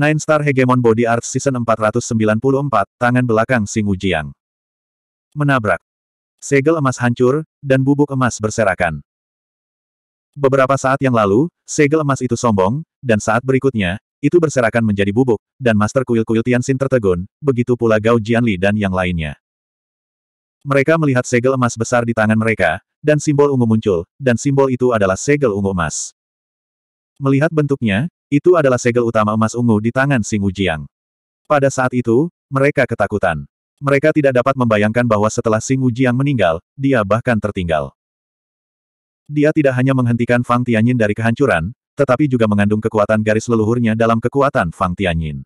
Nine Star Hegemon Body Art Season 494, Tangan Belakang Sing Wujiang. Menabrak. Segel emas hancur, dan bubuk emas berserakan. Beberapa saat yang lalu, segel emas itu sombong, dan saat berikutnya, itu berserakan menjadi bubuk, dan Master Kuil-Kuil Tianxin tertegun, begitu pula Gao Jianli dan yang lainnya. Mereka melihat segel emas besar di tangan mereka, dan simbol ungu muncul, dan simbol itu adalah segel ungu emas. Melihat bentuknya, itu adalah segel utama emas ungu di tangan Sing Wujiang. Pada saat itu, mereka ketakutan. Mereka tidak dapat membayangkan bahwa setelah Sing Wujiang meninggal, dia bahkan tertinggal. Dia tidak hanya menghentikan Fang Tianyin dari kehancuran, tetapi juga mengandung kekuatan garis leluhurnya dalam kekuatan Fang Tianyin.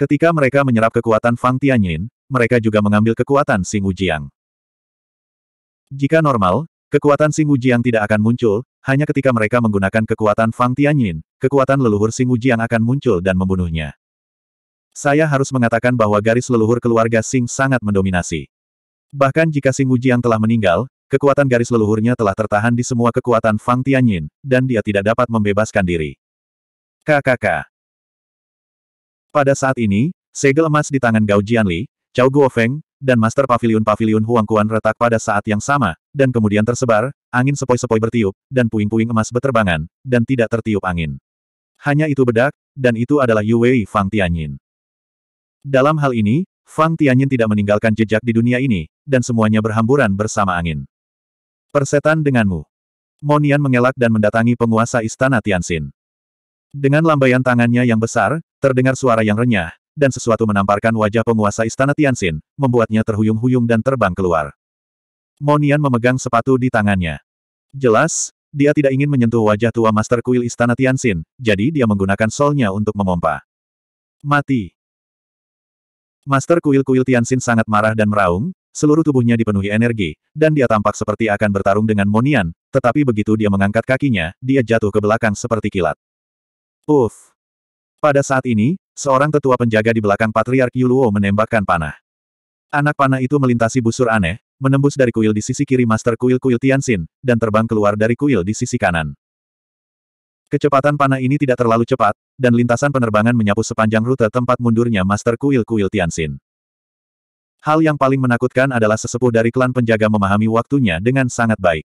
Ketika mereka menyerap kekuatan Fang Tianyin, mereka juga mengambil kekuatan Sing Wujiang. Jika normal, Kekuatan Sing Wujiang tidak akan muncul, hanya ketika mereka menggunakan kekuatan Fang Tianyin, kekuatan leluhur Sing Wujiang akan muncul dan membunuhnya. Saya harus mengatakan bahwa garis leluhur keluarga Sing sangat mendominasi. Bahkan jika Sing Wujiang telah meninggal, kekuatan garis leluhurnya telah tertahan di semua kekuatan Fang Tianyin, dan dia tidak dapat membebaskan diri. KKK Pada saat ini, segel emas di tangan Gao Jianli, Cao Guofeng, dan Master pavilion pavilion Huang Kuan retak pada saat yang sama, dan kemudian tersebar, angin sepoi-sepoi bertiup, dan puing-puing emas beterbangan, dan tidak tertiup angin. Hanya itu bedak, dan itu adalah Yuwei Fang Tianyin. Dalam hal ini, Fang Tianyin tidak meninggalkan jejak di dunia ini, dan semuanya berhamburan bersama angin. Persetan denganmu. Monian mengelak dan mendatangi penguasa istana Tianxin. Dengan lambaian tangannya yang besar, terdengar suara yang renyah, dan sesuatu menamparkan wajah penguasa istana Tianxin, membuatnya terhuyung-huyung dan terbang keluar. Monian memegang sepatu di tangannya. Jelas, dia tidak ingin menyentuh wajah tua Master Kuil Istana Tianxin, jadi dia menggunakan solnya untuk memompa. Mati. Master Kuil-Kuil Tianxin sangat marah dan meraung, seluruh tubuhnya dipenuhi energi, dan dia tampak seperti akan bertarung dengan Monian, tetapi begitu dia mengangkat kakinya, dia jatuh ke belakang seperti kilat. Uff. Pada saat ini, Seorang tetua penjaga di belakang Patriark Yuluo menembakkan panah. Anak panah itu melintasi busur aneh, menembus dari kuil di sisi kiri Master Kuil Kuil Tianxin, dan terbang keluar dari kuil di sisi kanan. Kecepatan panah ini tidak terlalu cepat, dan lintasan penerbangan menyapu sepanjang rute tempat mundurnya Master Kuil Kuil Tianxin. Hal yang paling menakutkan adalah sesepuh dari klan penjaga memahami waktunya dengan sangat baik.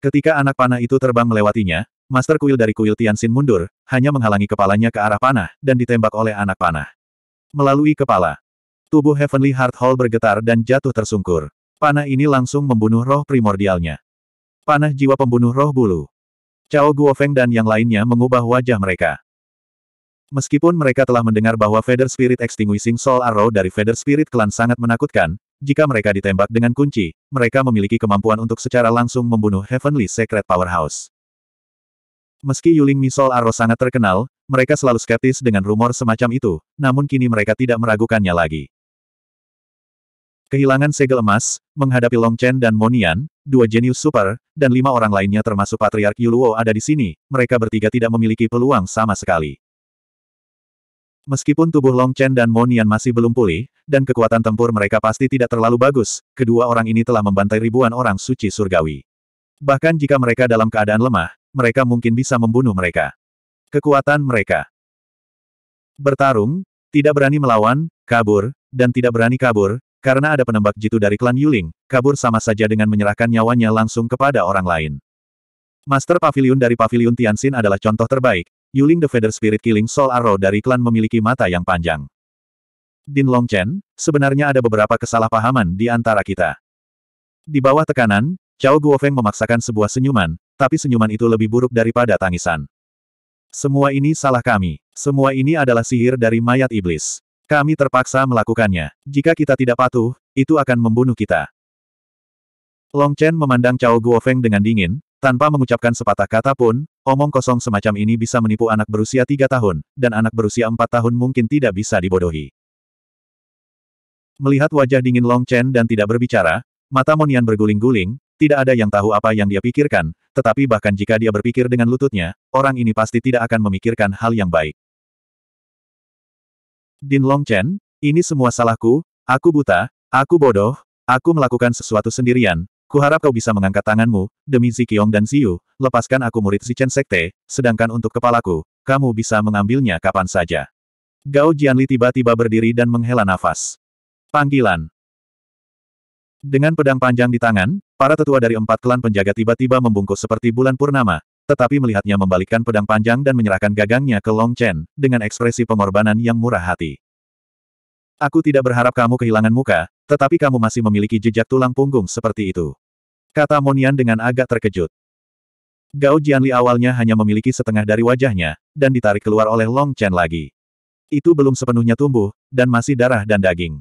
Ketika anak panah itu terbang melewatinya, Master kuil dari kuil Tianxin mundur, hanya menghalangi kepalanya ke arah panah, dan ditembak oleh anak panah. Melalui kepala, tubuh Heavenly Heart Hall bergetar dan jatuh tersungkur. Panah ini langsung membunuh roh primordialnya. Panah jiwa pembunuh roh bulu. Cao Guofeng dan yang lainnya mengubah wajah mereka. Meskipun mereka telah mendengar bahwa Feather Spirit Extinguishing Soul Arrow dari Feather Spirit Clan sangat menakutkan, jika mereka ditembak dengan kunci, mereka memiliki kemampuan untuk secara langsung membunuh Heavenly Secret Powerhouse. Meski Yuling Misol Aro sangat terkenal, mereka selalu skeptis dengan rumor semacam itu, namun kini mereka tidak meragukannya lagi. Kehilangan segel emas, menghadapi Long Chen dan Monian, dua jenius super, dan lima orang lainnya termasuk Patriark Yuluo ada di sini, mereka bertiga tidak memiliki peluang sama sekali. Meskipun tubuh Long Chen dan Monian masih belum pulih, dan kekuatan tempur mereka pasti tidak terlalu bagus, kedua orang ini telah membantai ribuan orang suci surgawi. Bahkan jika mereka dalam keadaan lemah, mereka mungkin bisa membunuh mereka. Kekuatan mereka. Bertarung, tidak berani melawan, kabur, dan tidak berani kabur, karena ada penembak jitu dari klan Yuling, kabur sama saja dengan menyerahkan nyawanya langsung kepada orang lain. Master Pavilion dari Pavilion Tianxin adalah contoh terbaik, Yuling the Feather Spirit Killing Soul Arrow dari klan memiliki mata yang panjang. Din Longchen, sebenarnya ada beberapa kesalahpahaman di antara kita. Di bawah tekanan, Cao Guofeng memaksakan sebuah senyuman, tapi senyuman itu lebih buruk daripada tangisan. Semua ini salah kami. Semua ini adalah sihir dari mayat iblis. Kami terpaksa melakukannya. Jika kita tidak patuh, itu akan membunuh kita. Long Chen memandang Cao Guofeng dengan dingin, tanpa mengucapkan sepatah kata pun, omong kosong semacam ini bisa menipu anak berusia tiga tahun, dan anak berusia empat tahun mungkin tidak bisa dibodohi. Melihat wajah dingin Long Chen dan tidak berbicara, mata Monian berguling-guling, tidak ada yang tahu apa yang dia pikirkan, tetapi bahkan jika dia berpikir dengan lututnya, orang ini pasti tidak akan memikirkan hal yang baik. Din Long Chen, ini semua salahku, aku buta, aku bodoh, aku melakukan sesuatu sendirian, kuharap kau bisa mengangkat tanganmu, demi Zikiong dan Ziyu, lepaskan aku murid Zichen Sekte, sedangkan untuk kepalaku, kamu bisa mengambilnya kapan saja. Gao Jianli tiba-tiba berdiri dan menghela nafas. Panggilan. Dengan pedang panjang di tangan, Para tetua dari empat klan penjaga tiba-tiba membungkus seperti bulan purnama, tetapi melihatnya membalikkan pedang panjang dan menyerahkan gagangnya ke Long Chen, dengan ekspresi pengorbanan yang murah hati. Aku tidak berharap kamu kehilangan muka, tetapi kamu masih memiliki jejak tulang punggung seperti itu. Kata Monian dengan agak terkejut. Gao Jianli awalnya hanya memiliki setengah dari wajahnya, dan ditarik keluar oleh Long Chen lagi. Itu belum sepenuhnya tumbuh, dan masih darah dan daging.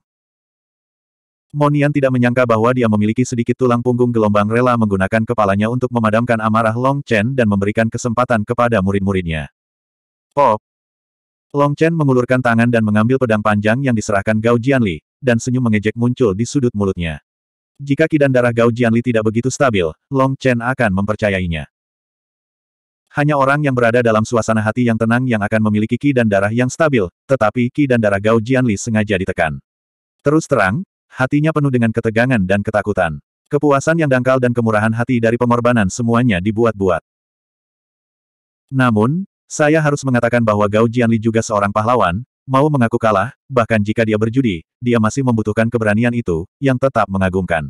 Monian tidak menyangka bahwa dia memiliki sedikit tulang punggung gelombang rela menggunakan kepalanya untuk memadamkan amarah Long Chen dan memberikan kesempatan kepada murid-muridnya. Pop! Long Chen mengulurkan tangan dan mengambil pedang panjang yang diserahkan Gao Jianli, dan senyum mengejek muncul di sudut mulutnya. Jika kidan darah Gao Jianli tidak begitu stabil, Long Chen akan mempercayainya. Hanya orang yang berada dalam suasana hati yang tenang yang akan memiliki ki dan darah yang stabil, tetapi ki dan darah Gao Jianli sengaja ditekan. Terus terang, hatinya penuh dengan ketegangan dan ketakutan. Kepuasan yang dangkal dan kemurahan hati dari pengorbanan semuanya dibuat-buat. Namun, saya harus mengatakan bahwa Gao Jianli juga seorang pahlawan, mau mengaku kalah, bahkan jika dia berjudi, dia masih membutuhkan keberanian itu, yang tetap mengagumkan.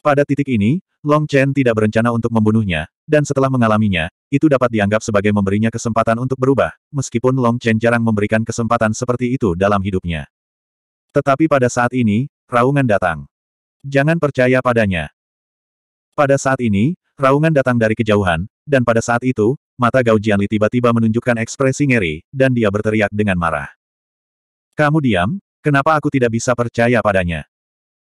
Pada titik ini, Long Chen tidak berencana untuk membunuhnya, dan setelah mengalaminya, itu dapat dianggap sebagai memberinya kesempatan untuk berubah, meskipun Long Chen jarang memberikan kesempatan seperti itu dalam hidupnya. Tetapi pada saat ini, raungan datang. Jangan percaya padanya. Pada saat ini, raungan datang dari kejauhan, dan pada saat itu, mata Gao Jianli tiba-tiba menunjukkan ekspresi ngeri, dan dia berteriak dengan marah. Kamu diam, kenapa aku tidak bisa percaya padanya?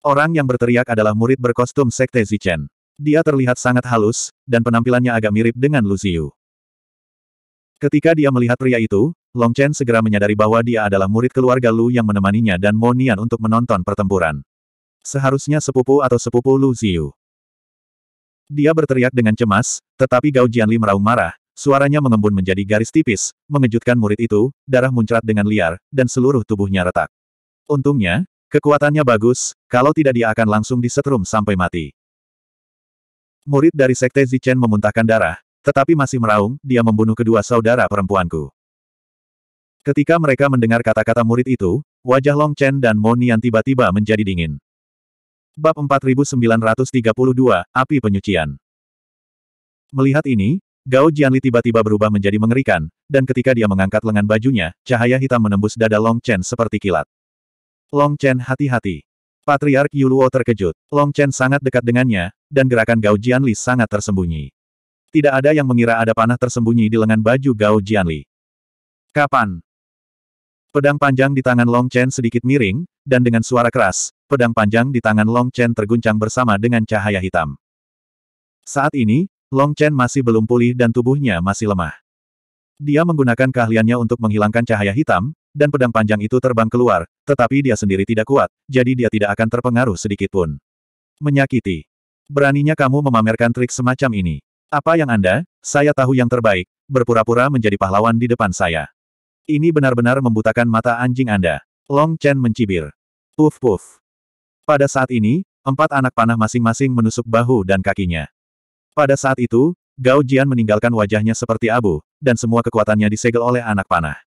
Orang yang berteriak adalah murid berkostum Sekte Zichen. Dia terlihat sangat halus, dan penampilannya agak mirip dengan Lu Luziu. Ketika dia melihat pria itu, Long Chen segera menyadari bahwa dia adalah murid keluarga Lu yang menemaninya dan Mo Nian untuk menonton pertempuran. Seharusnya sepupu atau sepupu Lu Ziyu. Dia berteriak dengan cemas, tetapi Gao Jianli meraung marah, suaranya mengembun menjadi garis tipis, mengejutkan murid itu, darah muncrat dengan liar, dan seluruh tubuhnya retak. Untungnya, kekuatannya bagus, kalau tidak dia akan langsung disetrum sampai mati. Murid dari Sekte Zichen memuntahkan darah, tetapi masih meraung, dia membunuh kedua saudara perempuanku. Ketika mereka mendengar kata-kata murid itu, wajah Long Chen dan Mo Nian tiba-tiba menjadi dingin. Bab 4932, Api Penyucian Melihat ini, Gao Jianli tiba-tiba berubah menjadi mengerikan, dan ketika dia mengangkat lengan bajunya, cahaya hitam menembus dada Long Chen seperti kilat. Long Chen hati-hati. Patriark Yuluo terkejut. Long Chen sangat dekat dengannya, dan gerakan Gao Jianli sangat tersembunyi. Tidak ada yang mengira ada panah tersembunyi di lengan baju Gao Jianli. Kapan? Pedang panjang di tangan Long Chen sedikit miring, dan dengan suara keras, pedang panjang di tangan Long Chen terguncang bersama dengan cahaya hitam. Saat ini, Long Chen masih belum pulih dan tubuhnya masih lemah. Dia menggunakan keahliannya untuk menghilangkan cahaya hitam, dan pedang panjang itu terbang keluar, tetapi dia sendiri tidak kuat, jadi dia tidak akan terpengaruh sedikitpun. Menyakiti. Beraninya kamu memamerkan trik semacam ini. Apa yang Anda? Saya tahu yang terbaik, berpura-pura menjadi pahlawan di depan saya. Ini benar-benar membutakan mata anjing Anda. Long Chen mencibir. Puf puf. Pada saat ini, empat anak panah masing-masing menusuk bahu dan kakinya. Pada saat itu, Gao Jian meninggalkan wajahnya seperti abu, dan semua kekuatannya disegel oleh anak panah.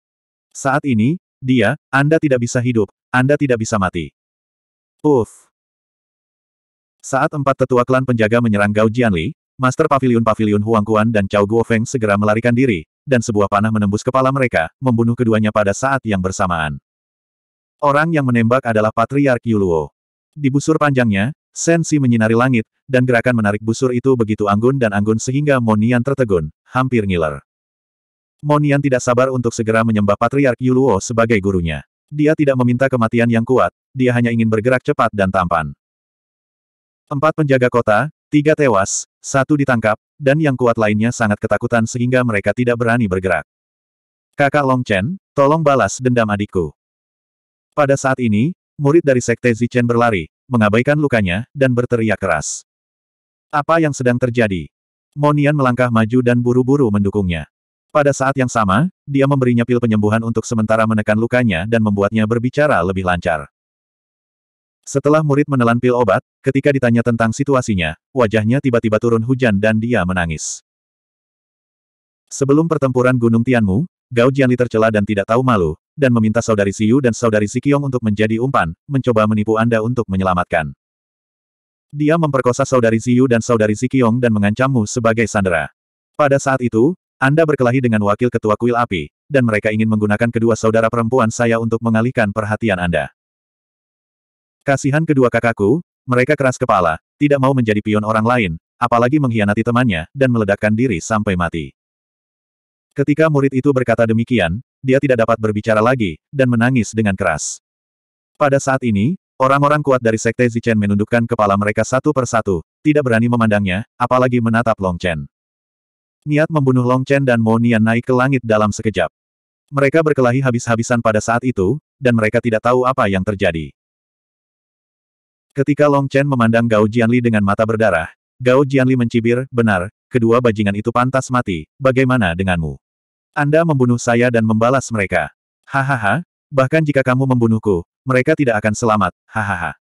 Saat ini, dia, Anda tidak bisa hidup, Anda tidak bisa mati. Puf. Saat empat tetua klan penjaga menyerang Gao Jianli, Master Pavilion-Pavilion Huang Kuan dan Cao Guofeng segera melarikan diri, dan sebuah panah menembus kepala mereka, membunuh keduanya pada saat yang bersamaan. Orang yang menembak adalah Patriark Yuluo. Di busur panjangnya, Sensi menyinari langit, dan gerakan menarik busur itu begitu anggun dan anggun sehingga Monian tertegun, hampir ngiler. Monian tidak sabar untuk segera menyembah Patriark Yuluo sebagai gurunya. Dia tidak meminta kematian yang kuat, dia hanya ingin bergerak cepat dan tampan. Empat penjaga kota, tiga tewas, satu ditangkap, dan yang kuat lainnya sangat ketakutan sehingga mereka tidak berani bergerak. Kakak Long Chen, tolong balas dendam adikku. Pada saat ini, murid dari Sekte Zichen berlari, mengabaikan lukanya, dan berteriak keras. Apa yang sedang terjadi? Monian melangkah maju dan buru-buru mendukungnya. Pada saat yang sama, dia memberinya pil penyembuhan untuk sementara menekan lukanya dan membuatnya berbicara lebih lancar. Setelah murid menelan pil obat, ketika ditanya tentang situasinya, wajahnya tiba-tiba turun hujan dan dia menangis. Sebelum pertempuran Gunung Tianmu, Gao Jianli tercela dan tidak tahu malu, dan meminta saudari Siu dan saudari Sikiong untuk menjadi umpan, mencoba menipu Anda untuk menyelamatkan. Dia memperkosa saudari Siu dan saudari Sikiong dan mengancammu sebagai sandera. Pada saat itu, Anda berkelahi dengan wakil ketua kuil api, dan mereka ingin menggunakan kedua saudara perempuan saya untuk mengalihkan perhatian Anda. Kasihan kedua kakakku, mereka keras kepala, tidak mau menjadi pion orang lain, apalagi mengkhianati temannya, dan meledakkan diri sampai mati. Ketika murid itu berkata demikian, dia tidak dapat berbicara lagi, dan menangis dengan keras. Pada saat ini, orang-orang kuat dari Sekte Zichen menundukkan kepala mereka satu persatu, tidak berani memandangnya, apalagi menatap Long Chen. Niat membunuh Long Chen dan Mo Nian naik ke langit dalam sekejap. Mereka berkelahi habis-habisan pada saat itu, dan mereka tidak tahu apa yang terjadi. Ketika Long Chen memandang Gao Jianli dengan mata berdarah, Gao Jianli mencibir, benar, kedua bajingan itu pantas mati, bagaimana denganmu? Anda membunuh saya dan membalas mereka. Hahaha, bahkan jika kamu membunuhku, mereka tidak akan selamat, hahaha.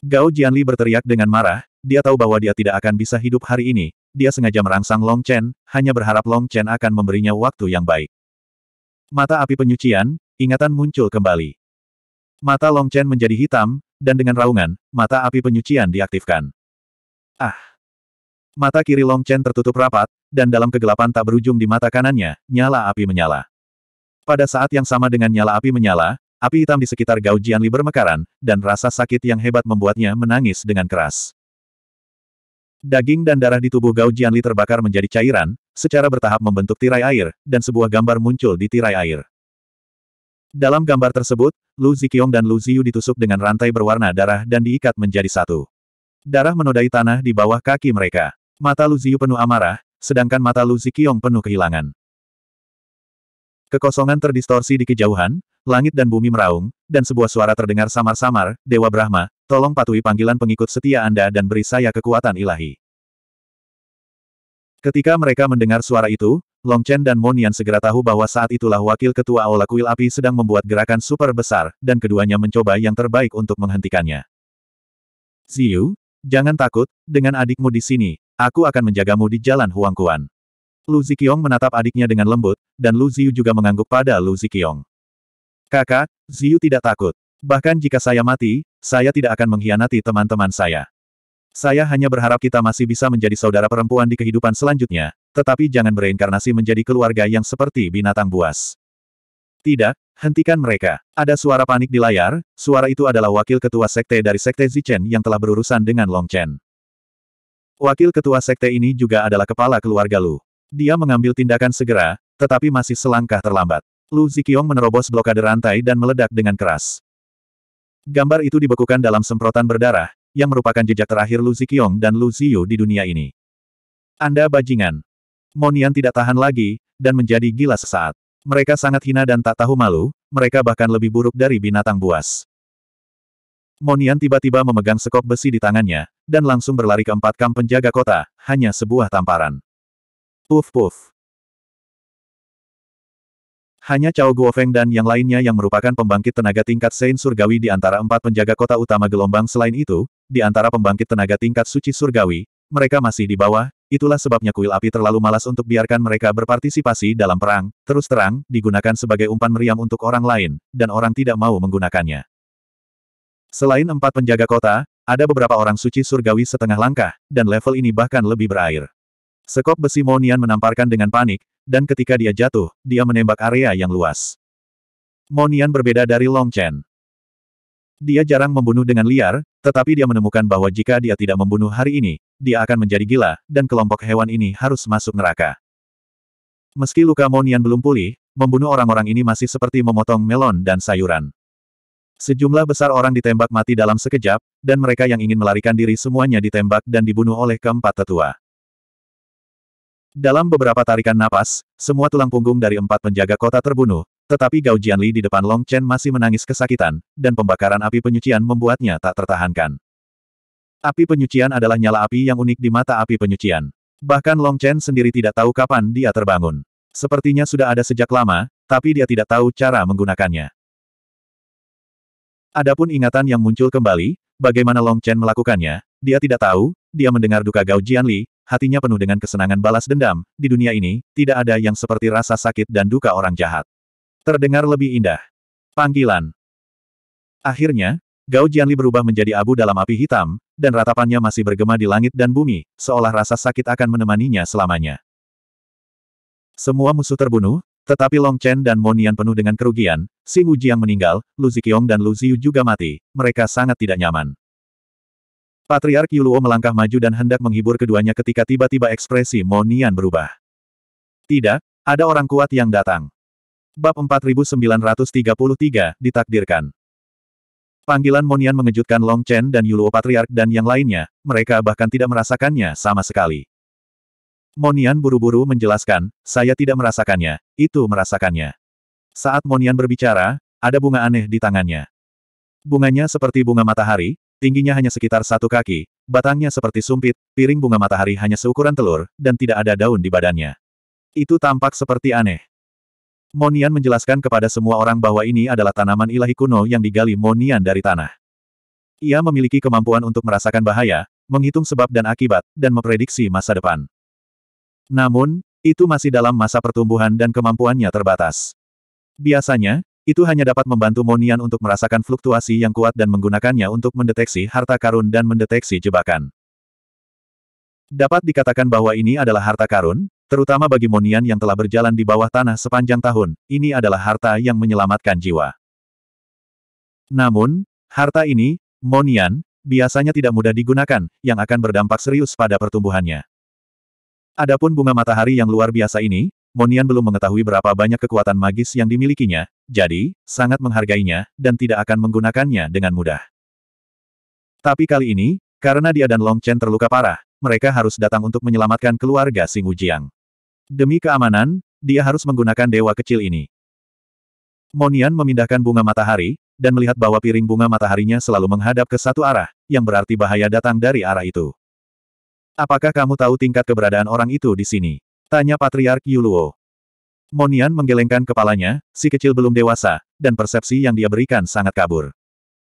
Gao Jianli berteriak dengan marah, dia tahu bahwa dia tidak akan bisa hidup hari ini, dia sengaja merangsang Long Chen, hanya berharap Long Chen akan memberinya waktu yang baik. Mata api penyucian, ingatan muncul kembali. Mata Long Chen menjadi hitam, dan dengan raungan, mata api penyucian diaktifkan. Ah! Mata kiri Long Chen tertutup rapat, dan dalam kegelapan tak berujung di mata kanannya, nyala api menyala. Pada saat yang sama dengan nyala api menyala, api hitam di sekitar Gao Jianli bermekaran, dan rasa sakit yang hebat membuatnya menangis dengan keras. Daging dan darah di tubuh Gao Jianli terbakar menjadi cairan, secara bertahap membentuk tirai air, dan sebuah gambar muncul di tirai air. Dalam gambar tersebut, Lu Ziqiong dan Lu Ziyu ditusuk dengan rantai berwarna darah dan diikat menjadi satu. Darah menodai tanah di bawah kaki mereka. Mata Lu Ziyu penuh amarah, sedangkan mata Lu Ziqiong penuh kehilangan. Kekosongan terdistorsi di kejauhan, langit dan bumi meraung, dan sebuah suara terdengar samar-samar, Dewa Brahma, tolong patuhi panggilan pengikut setia Anda dan beri saya kekuatan ilahi. Ketika mereka mendengar suara itu, Long Chen dan Monian segera tahu bahwa saat itulah wakil ketua Aula Kuil Api sedang membuat gerakan super besar, dan keduanya mencoba yang terbaik untuk menghentikannya. Ziyu, jangan takut, dengan adikmu di sini, aku akan menjagamu di jalan Huangkuan. Lu Ziqiong menatap adiknya dengan lembut, dan Lu Ziyu juga mengangguk pada Lu Ziqiong. Kakak, Ziyu tidak takut. Bahkan jika saya mati, saya tidak akan mengkhianati teman-teman saya. Saya hanya berharap kita masih bisa menjadi saudara perempuan di kehidupan selanjutnya, tetapi jangan bereinkarnasi menjadi keluarga yang seperti binatang buas. Tidak, hentikan mereka. Ada suara panik di layar, suara itu adalah wakil ketua sekte dari sekte Zichen yang telah berurusan dengan Long Chen. Wakil ketua sekte ini juga adalah kepala keluarga Lu. Dia mengambil tindakan segera, tetapi masih selangkah terlambat. Lu Zikiong menerobos blokade rantai dan meledak dengan keras. Gambar itu dibekukan dalam semprotan berdarah, yang merupakan jejak terakhir Lu Zikiong dan Lu Ziyu di dunia ini. Anda bajingan. Monian tidak tahan lagi, dan menjadi gila sesaat. Mereka sangat hina dan tak tahu malu, mereka bahkan lebih buruk dari binatang buas. Monian tiba-tiba memegang sekop besi di tangannya, dan langsung berlari ke empat kamp penjaga kota, hanya sebuah tamparan. Puf puf. Hanya Cao Guofeng dan yang lainnya yang merupakan pembangkit tenaga tingkat Sein Surgawi di antara empat penjaga kota utama gelombang selain itu, di antara pembangkit tenaga tingkat suci Surgawi, mereka masih di bawah, itulah sebabnya kuil api terlalu malas untuk biarkan mereka berpartisipasi dalam perang, terus terang, digunakan sebagai umpan meriam untuk orang lain, dan orang tidak mau menggunakannya. Selain empat penjaga kota, ada beberapa orang suci surgawi setengah langkah, dan level ini bahkan lebih berair. Sekop besi Monian menamparkan dengan panik, dan ketika dia jatuh, dia menembak area yang luas. Monian berbeda dari Long Chen. Dia jarang membunuh dengan liar, tetapi dia menemukan bahwa jika dia tidak membunuh hari ini, dia akan menjadi gila, dan kelompok hewan ini harus masuk neraka. Meski luka Monian belum pulih, membunuh orang-orang ini masih seperti memotong melon dan sayuran. Sejumlah besar orang ditembak mati dalam sekejap, dan mereka yang ingin melarikan diri semuanya ditembak dan dibunuh oleh keempat tetua. Dalam beberapa tarikan napas, semua tulang punggung dari empat penjaga kota terbunuh, tetapi Gao Jianli di depan Long Chen masih menangis kesakitan, dan pembakaran api penyucian membuatnya tak tertahankan. Api penyucian adalah nyala api yang unik di mata api penyucian. Bahkan Long Chen sendiri tidak tahu kapan dia terbangun. Sepertinya sudah ada sejak lama, tapi dia tidak tahu cara menggunakannya. Adapun ingatan yang muncul kembali, bagaimana Long Chen melakukannya, dia tidak tahu, dia mendengar duka Gao Jianli, hatinya penuh dengan kesenangan balas dendam, di dunia ini, tidak ada yang seperti rasa sakit dan duka orang jahat. Terdengar lebih indah. Panggilan. Akhirnya, Gao Jianli berubah menjadi abu dalam api hitam, dan ratapannya masih bergema di langit dan bumi, seolah rasa sakit akan menemaninya selamanya. Semua musuh terbunuh, tetapi Long Chen dan Monian penuh dengan kerugian, si Xing jiang meninggal, Lu Ziqiong dan Lu Ziyu juga mati, mereka sangat tidak nyaman. Patriark Yuluo melangkah maju dan hendak menghibur keduanya ketika tiba-tiba ekspresi Monian berubah. Tidak, ada orang kuat yang datang. Bab 4933, ditakdirkan. Panggilan Monian mengejutkan Long Chen dan Yuluo Patriark dan yang lainnya, mereka bahkan tidak merasakannya sama sekali. Monian buru-buru menjelaskan, saya tidak merasakannya, itu merasakannya. Saat Monian berbicara, ada bunga aneh di tangannya. Bunganya seperti bunga matahari, tingginya hanya sekitar satu kaki, batangnya seperti sumpit, piring bunga matahari hanya seukuran telur, dan tidak ada daun di badannya. Itu tampak seperti aneh. Monian menjelaskan kepada semua orang bahwa ini adalah tanaman ilahi kuno yang digali Monian dari tanah. Ia memiliki kemampuan untuk merasakan bahaya, menghitung sebab dan akibat, dan memprediksi masa depan. Namun, itu masih dalam masa pertumbuhan dan kemampuannya terbatas. Biasanya, itu hanya dapat membantu Monian untuk merasakan fluktuasi yang kuat dan menggunakannya untuk mendeteksi harta karun dan mendeteksi jebakan. Dapat dikatakan bahwa ini adalah harta karun, Terutama bagi Monian yang telah berjalan di bawah tanah sepanjang tahun, ini adalah harta yang menyelamatkan jiwa. Namun, harta ini, Monian, biasanya tidak mudah digunakan, yang akan berdampak serius pada pertumbuhannya. Adapun bunga matahari yang luar biasa ini, Monian belum mengetahui berapa banyak kekuatan magis yang dimilikinya, jadi, sangat menghargainya, dan tidak akan menggunakannya dengan mudah. Tapi kali ini, karena dia dan Long Chen terluka parah, mereka harus datang untuk menyelamatkan keluarga Sing Ujiang. Demi keamanan, dia harus menggunakan dewa kecil ini. Monian memindahkan bunga matahari, dan melihat bahwa piring bunga mataharinya selalu menghadap ke satu arah, yang berarti bahaya datang dari arah itu. Apakah kamu tahu tingkat keberadaan orang itu di sini? Tanya Patriark Yuluo. Monian menggelengkan kepalanya, si kecil belum dewasa, dan persepsi yang dia berikan sangat kabur.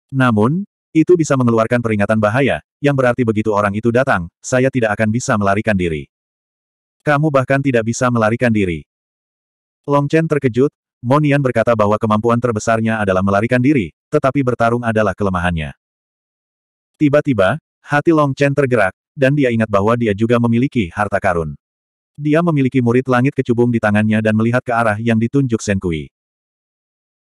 Namun, itu bisa mengeluarkan peringatan bahaya, yang berarti begitu orang itu datang, saya tidak akan bisa melarikan diri. Kamu bahkan tidak bisa melarikan diri. Long Chen terkejut, Monian berkata bahwa kemampuan terbesarnya adalah melarikan diri, tetapi bertarung adalah kelemahannya. Tiba-tiba, hati Long Chen tergerak, dan dia ingat bahwa dia juga memiliki harta karun. Dia memiliki murid langit kecubung di tangannya dan melihat ke arah yang ditunjuk Senkui.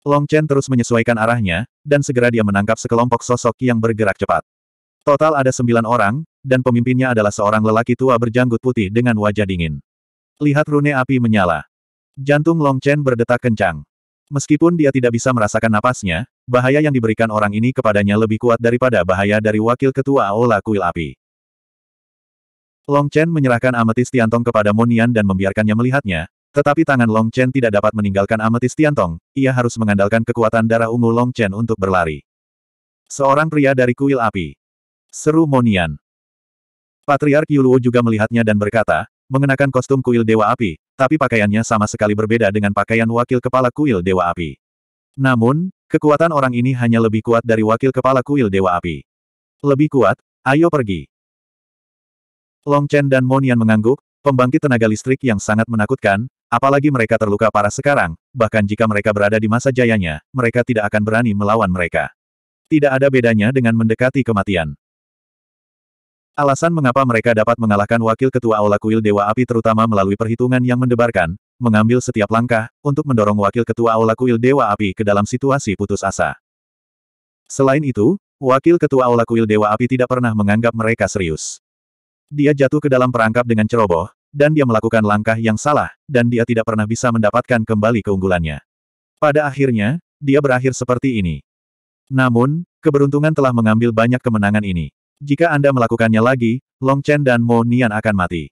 Long Chen terus menyesuaikan arahnya, dan segera dia menangkap sekelompok sosok yang bergerak cepat. Total ada sembilan orang, dan pemimpinnya adalah seorang lelaki tua berjanggut putih dengan wajah dingin. Lihat rune api menyala. Jantung Long Chen berdetak kencang. Meskipun dia tidak bisa merasakan napasnya, bahaya yang diberikan orang ini kepadanya lebih kuat daripada bahaya dari wakil ketua aula Kuil Api. Long Chen menyerahkan ametis Tiantong kepada Monian dan membiarkannya melihatnya, tetapi tangan Long Chen tidak dapat meninggalkan ametis Tiantong, ia harus mengandalkan kekuatan darah ungu Long Chen untuk berlari. Seorang pria dari kuil api. Seru Monian. Patriark Yuluo juga melihatnya dan berkata, mengenakan kostum kuil Dewa Api, tapi pakaiannya sama sekali berbeda dengan pakaian wakil kepala kuil Dewa Api. Namun, kekuatan orang ini hanya lebih kuat dari wakil kepala kuil Dewa Api. Lebih kuat, ayo pergi. Long Chen dan Monian mengangguk, pembangkit tenaga listrik yang sangat menakutkan, apalagi mereka terluka parah sekarang, bahkan jika mereka berada di masa jayanya, mereka tidak akan berani melawan mereka. Tidak ada bedanya dengan mendekati kematian. Alasan mengapa mereka dapat mengalahkan wakil ketua Aula Kuil Dewa Api terutama melalui perhitungan yang mendebarkan, mengambil setiap langkah, untuk mendorong wakil ketua Aula Kuil Dewa Api ke dalam situasi putus asa. Selain itu, wakil ketua Aula Kuil Dewa Api tidak pernah menganggap mereka serius. Dia jatuh ke dalam perangkap dengan ceroboh, dan dia melakukan langkah yang salah, dan dia tidak pernah bisa mendapatkan kembali keunggulannya. Pada akhirnya, dia berakhir seperti ini. Namun, keberuntungan telah mengambil banyak kemenangan ini. Jika Anda melakukannya lagi, Long Chen dan Mo Nian akan mati.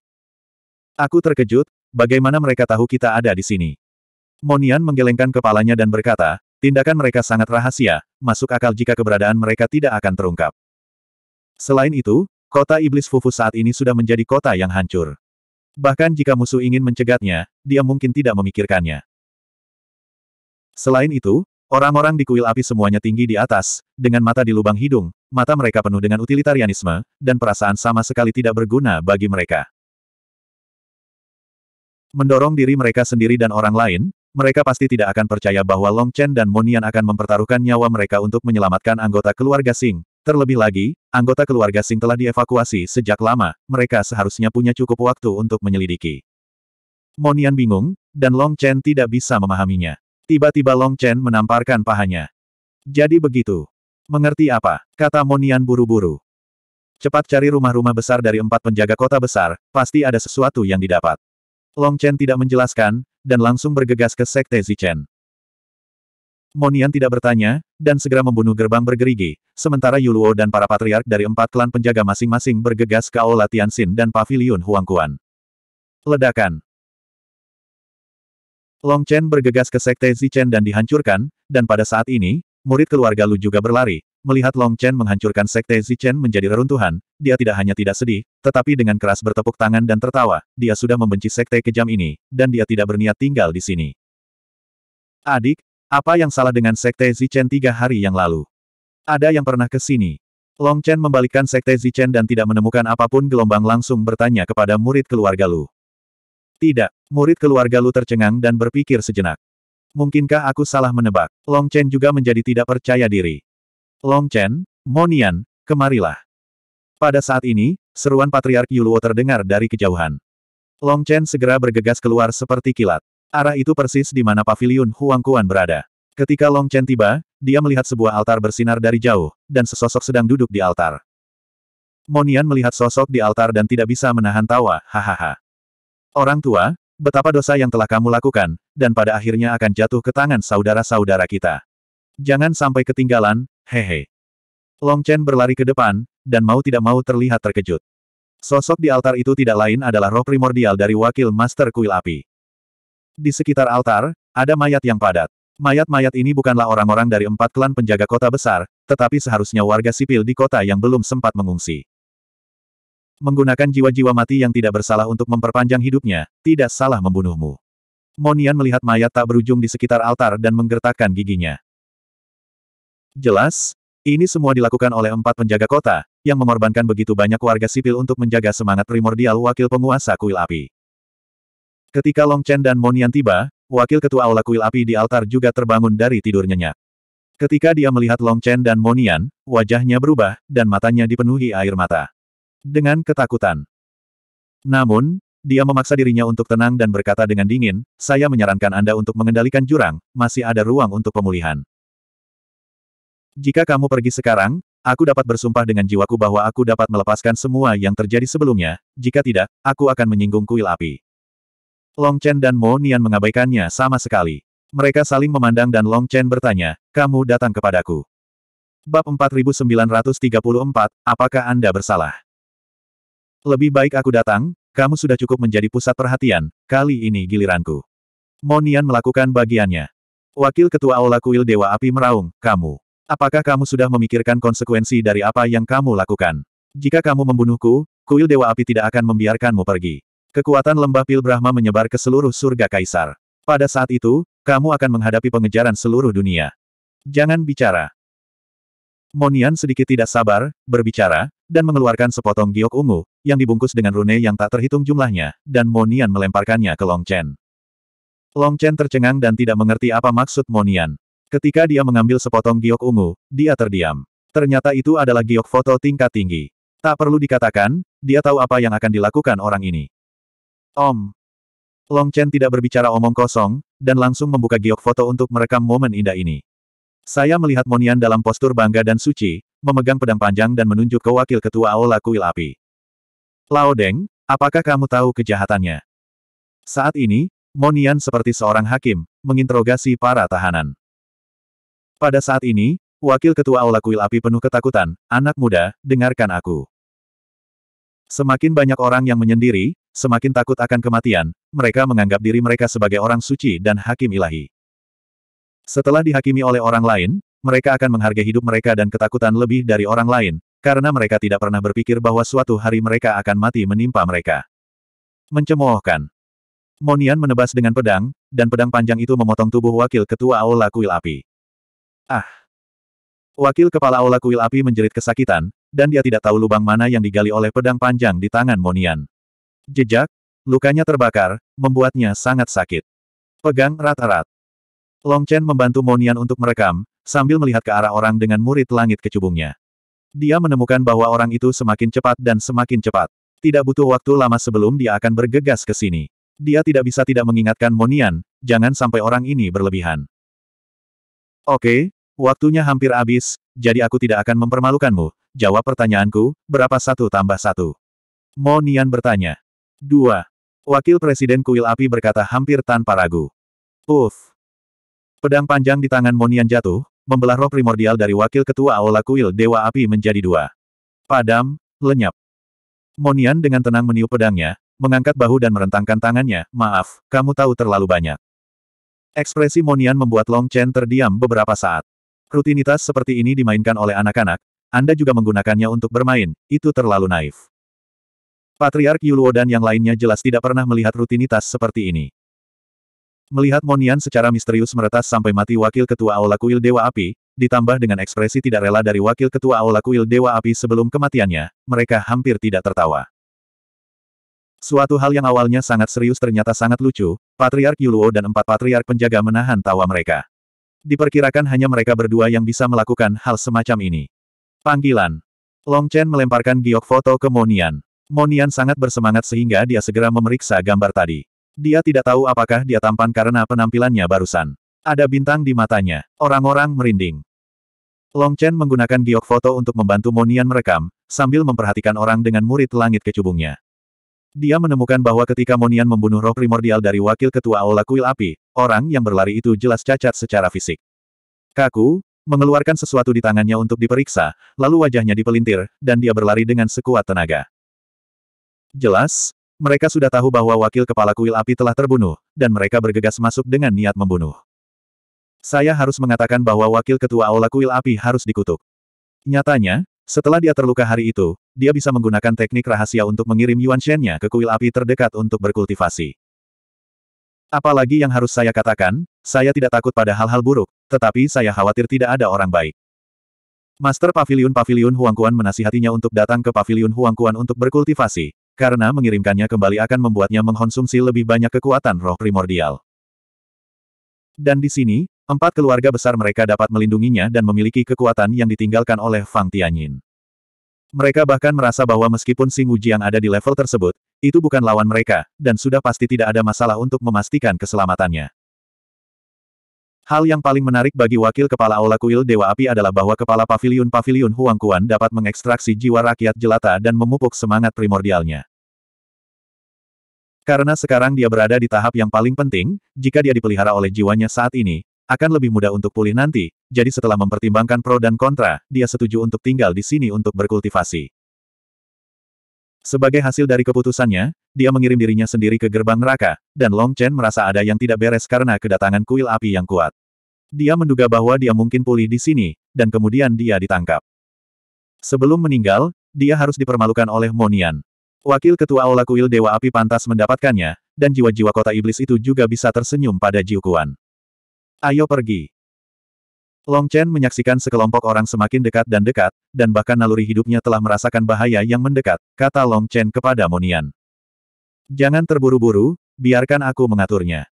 Aku terkejut, bagaimana mereka tahu kita ada di sini. Mo Nian menggelengkan kepalanya dan berkata, tindakan mereka sangat rahasia, masuk akal jika keberadaan mereka tidak akan terungkap. Selain itu, kota iblis Fufu saat ini sudah menjadi kota yang hancur. Bahkan jika musuh ingin mencegatnya, dia mungkin tidak memikirkannya. Selain itu, orang-orang di kuil api semuanya tinggi di atas, dengan mata di lubang hidung, mata mereka penuh dengan utilitarianisme, dan perasaan sama sekali tidak berguna bagi mereka. Mendorong diri mereka sendiri dan orang lain, mereka pasti tidak akan percaya bahwa Long Chen dan Monian akan mempertaruhkan nyawa mereka untuk menyelamatkan anggota keluarga Sing. Terlebih lagi, anggota keluarga Sing telah dievakuasi sejak lama, mereka seharusnya punya cukup waktu untuk menyelidiki. Monian bingung, dan Long Chen tidak bisa memahaminya. Tiba-tiba Long Chen menamparkan pahanya. Jadi begitu. Mengerti apa? Kata Monian buru-buru. Cepat cari rumah-rumah besar dari empat penjaga kota besar, pasti ada sesuatu yang didapat. Long Chen tidak menjelaskan, dan langsung bergegas ke Sekte Zichen. Monian tidak bertanya, dan segera membunuh gerbang bergerigi, sementara Yuluo dan para patriark dari empat klan penjaga masing-masing bergegas ke Aula Tianxin dan Paviliun Huangkuan. Ledakan Long Chen bergegas ke Sekte Zichen dan dihancurkan, dan pada saat ini, Murid keluarga Lu juga berlari, melihat Long Chen menghancurkan sekte Zichen menjadi reruntuhan, dia tidak hanya tidak sedih, tetapi dengan keras bertepuk tangan dan tertawa, dia sudah membenci sekte kejam ini, dan dia tidak berniat tinggal di sini. Adik, apa yang salah dengan sekte Zichen tiga hari yang lalu? Ada yang pernah ke sini? Long Chen membalikkan sekte Zichen dan tidak menemukan apapun gelombang langsung bertanya kepada murid keluarga Lu. Tidak, murid keluarga Lu tercengang dan berpikir sejenak. Mungkinkah aku salah menebak? Long Chen juga menjadi tidak percaya diri. Long Chen, Monian, kemarilah. Pada saat ini, seruan Patriark Yuluo terdengar dari kejauhan. Long Chen segera bergegas keluar seperti kilat. Arah itu persis di mana pavilion Kuan berada. Ketika Long Chen tiba, dia melihat sebuah altar bersinar dari jauh, dan sesosok sedang duduk di altar. Monian melihat sosok di altar dan tidak bisa menahan tawa, hahaha. Orang tua, betapa dosa yang telah kamu lakukan, dan pada akhirnya akan jatuh ke tangan saudara-saudara kita. Jangan sampai ketinggalan, hehe. Long Chen berlari ke depan, dan mau tidak mau terlihat terkejut. Sosok di altar itu tidak lain adalah roh primordial dari wakil Master Kuil Api. Di sekitar altar, ada mayat yang padat. Mayat-mayat ini bukanlah orang-orang dari empat klan penjaga kota besar, tetapi seharusnya warga sipil di kota yang belum sempat mengungsi menggunakan jiwa-jiwa mati yang tidak bersalah untuk memperpanjang hidupnya, tidak salah membunuhmu. Monian melihat mayat tak berujung di sekitar altar dan menggertakkan giginya. Jelas, ini semua dilakukan oleh empat penjaga kota, yang mengorbankan begitu banyak warga sipil untuk menjaga semangat primordial wakil penguasa kuil api. Ketika Long Chen dan Monian tiba, wakil ketua aula kuil api di altar juga terbangun dari tidur nyenyak. Ketika dia melihat Long Chen dan Monian, wajahnya berubah, dan matanya dipenuhi air mata dengan ketakutan. Namun, dia memaksa dirinya untuk tenang dan berkata dengan dingin, saya menyarankan Anda untuk mengendalikan jurang, masih ada ruang untuk pemulihan. Jika kamu pergi sekarang, aku dapat bersumpah dengan jiwaku bahwa aku dapat melepaskan semua yang terjadi sebelumnya, jika tidak, aku akan menyinggung kuil api. Long Chen dan Mo Nian mengabaikannya sama sekali. Mereka saling memandang dan Long Chen bertanya, kamu datang kepadaku. Bab 4934, apakah Anda bersalah? Lebih baik aku datang, kamu sudah cukup menjadi pusat perhatian, kali ini giliranku. Monian melakukan bagiannya. Wakil Ketua Aula Kuil Dewa Api meraung, kamu. Apakah kamu sudah memikirkan konsekuensi dari apa yang kamu lakukan? Jika kamu membunuhku, Kuil Dewa Api tidak akan membiarkanmu pergi. Kekuatan lembah pil Brahma menyebar ke seluruh surga Kaisar. Pada saat itu, kamu akan menghadapi pengejaran seluruh dunia. Jangan bicara. Monian sedikit tidak sabar, berbicara, dan mengeluarkan sepotong giok ungu, yang dibungkus dengan rune yang tak terhitung jumlahnya, dan Monian melemparkannya ke Long Chen. Long Chen tercengang dan tidak mengerti apa maksud Monian. Ketika dia mengambil sepotong giok ungu, dia terdiam. Ternyata itu adalah giok foto tingkat tinggi. Tak perlu dikatakan, dia tahu apa yang akan dilakukan orang ini. Om. Long Chen tidak berbicara omong kosong, dan langsung membuka giok foto untuk merekam momen indah ini. Saya melihat Monian dalam postur bangga dan suci, memegang pedang panjang dan menunjuk ke wakil ketua Aula Kuil Api. Lao Deng, apakah kamu tahu kejahatannya? Saat ini, Monian seperti seorang hakim, menginterogasi para tahanan. Pada saat ini, wakil ketua Aula Kuil Api penuh ketakutan, anak muda, dengarkan aku. Semakin banyak orang yang menyendiri, semakin takut akan kematian, mereka menganggap diri mereka sebagai orang suci dan hakim ilahi. Setelah dihakimi oleh orang lain, mereka akan menghargai hidup mereka dan ketakutan lebih dari orang lain, karena mereka tidak pernah berpikir bahwa suatu hari mereka akan mati menimpa mereka. Mencemoohkan. Monian menebas dengan pedang, dan pedang panjang itu memotong tubuh wakil ketua Aula Kuil Api. Ah! Wakil kepala Aula Kuil Api menjerit kesakitan, dan dia tidak tahu lubang mana yang digali oleh pedang panjang di tangan Monian. Jejak, lukanya terbakar, membuatnya sangat sakit. Pegang erat-erat. Long Chen membantu Monian untuk merekam, sambil melihat ke arah orang dengan murid langit kecubungnya. Dia menemukan bahwa orang itu semakin cepat dan semakin cepat. Tidak butuh waktu lama sebelum dia akan bergegas ke sini. Dia tidak bisa tidak mengingatkan Monian, jangan sampai orang ini berlebihan. Oke, waktunya hampir habis, jadi aku tidak akan mempermalukanmu. Jawab pertanyaanku, berapa satu tambah satu? Monian bertanya. Dua. Wakil Presiden Kuil Api berkata hampir tanpa ragu. Uff. Pedang panjang di tangan Monian jatuh, membelah roh primordial dari wakil ketua Aula Kuil Dewa Api menjadi dua. Padam, lenyap. Monian dengan tenang meniup pedangnya, mengangkat bahu dan merentangkan tangannya, maaf, kamu tahu terlalu banyak. Ekspresi Monian membuat Long Chen terdiam beberapa saat. Rutinitas seperti ini dimainkan oleh anak-anak, Anda juga menggunakannya untuk bermain, itu terlalu naif. Patriark Yuluo dan yang lainnya jelas tidak pernah melihat rutinitas seperti ini. Melihat Monian secara misterius meretas sampai mati Wakil Ketua Aula Kuil Dewa Api, ditambah dengan ekspresi tidak rela dari Wakil Ketua Aula Kuil Dewa Api sebelum kematiannya, mereka hampir tidak tertawa. Suatu hal yang awalnya sangat serius ternyata sangat lucu, Patriark Yuluo dan empat Patriark penjaga menahan tawa mereka. Diperkirakan hanya mereka berdua yang bisa melakukan hal semacam ini. Panggilan. Long Chen melemparkan giok foto ke Monian. Monian sangat bersemangat sehingga dia segera memeriksa gambar tadi. Dia tidak tahu apakah dia tampan karena penampilannya barusan. Ada bintang di matanya. Orang-orang merinding. Long Chen menggunakan giok foto untuk membantu Monian merekam, sambil memperhatikan orang dengan murid langit kecubungnya. Dia menemukan bahwa ketika Monian membunuh roh primordial dari wakil ketua Aula Kuil Api, orang yang berlari itu jelas cacat secara fisik. Kaku, mengeluarkan sesuatu di tangannya untuk diperiksa, lalu wajahnya dipelintir, dan dia berlari dengan sekuat tenaga. Jelas, mereka sudah tahu bahwa wakil kepala kuil api telah terbunuh, dan mereka bergegas masuk dengan niat membunuh. Saya harus mengatakan bahwa wakil ketua aula kuil api harus dikutuk. Nyatanya, setelah dia terluka hari itu, dia bisa menggunakan teknik rahasia untuk mengirim Yuan shen ke kuil api terdekat untuk berkultivasi. Apalagi yang harus saya katakan, saya tidak takut pada hal-hal buruk, tetapi saya khawatir tidak ada orang baik. Master Pavilion Pavilion Huangkuan menasihatinya untuk datang ke Pavilion Huangkuan untuk berkultivasi, karena mengirimkannya kembali akan membuatnya mengkonsumsi lebih banyak kekuatan roh primordial. Dan di sini, empat keluarga besar mereka dapat melindunginya dan memiliki kekuatan yang ditinggalkan oleh Fang Tianyin. Mereka bahkan merasa bahwa meskipun Sing Wujiang ada di level tersebut, itu bukan lawan mereka, dan sudah pasti tidak ada masalah untuk memastikan keselamatannya. Hal yang paling menarik bagi wakil kepala Aula Kuil Dewa Api adalah bahwa kepala pavilion-pavilion Huang Kuan dapat mengekstraksi jiwa rakyat jelata dan memupuk semangat primordialnya. Karena sekarang dia berada di tahap yang paling penting, jika dia dipelihara oleh jiwanya saat ini, akan lebih mudah untuk pulih nanti, jadi setelah mempertimbangkan pro dan kontra, dia setuju untuk tinggal di sini untuk berkultivasi. Sebagai hasil dari keputusannya, dia mengirim dirinya sendiri ke gerbang neraka, dan Long Chen merasa ada yang tidak beres karena kedatangan kuil api yang kuat. Dia menduga bahwa dia mungkin pulih di sini, dan kemudian dia ditangkap. Sebelum meninggal, dia harus dipermalukan oleh Monian. Wakil Ketua Aula Kuil Dewa Api pantas mendapatkannya, dan jiwa-jiwa kota iblis itu juga bisa tersenyum pada Jiukuan. Ayo pergi. Long Chen menyaksikan sekelompok orang semakin dekat dan dekat, dan bahkan naluri hidupnya telah merasakan bahaya yang mendekat, kata Long Chen kepada Monian. Jangan terburu-buru, biarkan aku mengaturnya.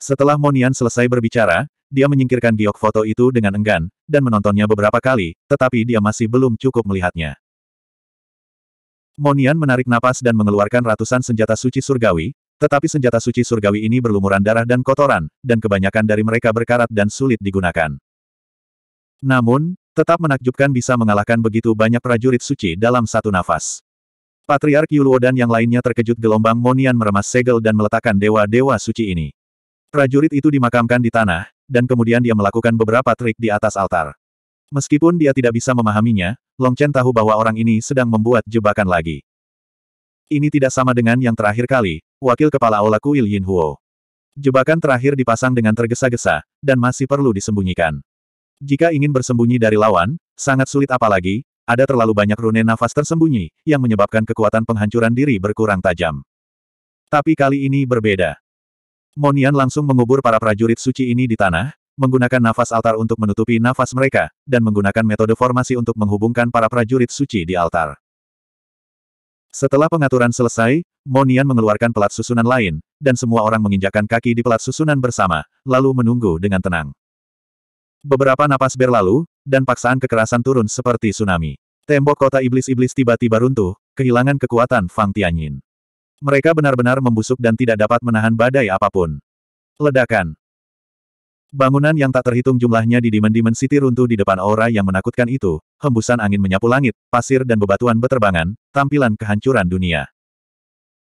Setelah Monian selesai berbicara, dia menyingkirkan giok foto itu dengan enggan, dan menontonnya beberapa kali, tetapi dia masih belum cukup melihatnya. Monian menarik napas dan mengeluarkan ratusan senjata suci surgawi, tetapi senjata suci surgawi ini berlumuran darah dan kotoran, dan kebanyakan dari mereka berkarat dan sulit digunakan. Namun, tetap menakjubkan bisa mengalahkan begitu banyak prajurit suci dalam satu nafas. Patriark Yuluo dan yang lainnya terkejut gelombang Monian meremas segel dan meletakkan dewa-dewa suci ini. Prajurit itu dimakamkan di tanah, dan kemudian dia melakukan beberapa trik di atas altar. Meskipun dia tidak bisa memahaminya, Long Chen tahu bahwa orang ini sedang membuat jebakan lagi. Ini tidak sama dengan yang terakhir kali, wakil kepala aula Kuil Yin Huo. Jebakan terakhir dipasang dengan tergesa-gesa, dan masih perlu disembunyikan. Jika ingin bersembunyi dari lawan, sangat sulit apalagi, ada terlalu banyak rune nafas tersembunyi, yang menyebabkan kekuatan penghancuran diri berkurang tajam. Tapi kali ini berbeda. Monian langsung mengubur para prajurit suci ini di tanah, menggunakan nafas altar untuk menutupi nafas mereka, dan menggunakan metode formasi untuk menghubungkan para prajurit suci di altar. Setelah pengaturan selesai, Monian mengeluarkan pelat susunan lain, dan semua orang menginjakan kaki di pelat susunan bersama, lalu menunggu dengan tenang. Beberapa napas berlalu, dan paksaan kekerasan turun seperti tsunami. Tembok kota iblis-iblis tiba-tiba runtuh, kehilangan kekuatan Fang Tianyin. Mereka benar-benar membusuk dan tidak dapat menahan badai apapun. Ledakan. Bangunan yang tak terhitung jumlahnya di Demon Demon City runtuh di depan aura yang menakutkan itu, hembusan angin menyapu langit, pasir dan bebatuan beterbangan, tampilan kehancuran dunia.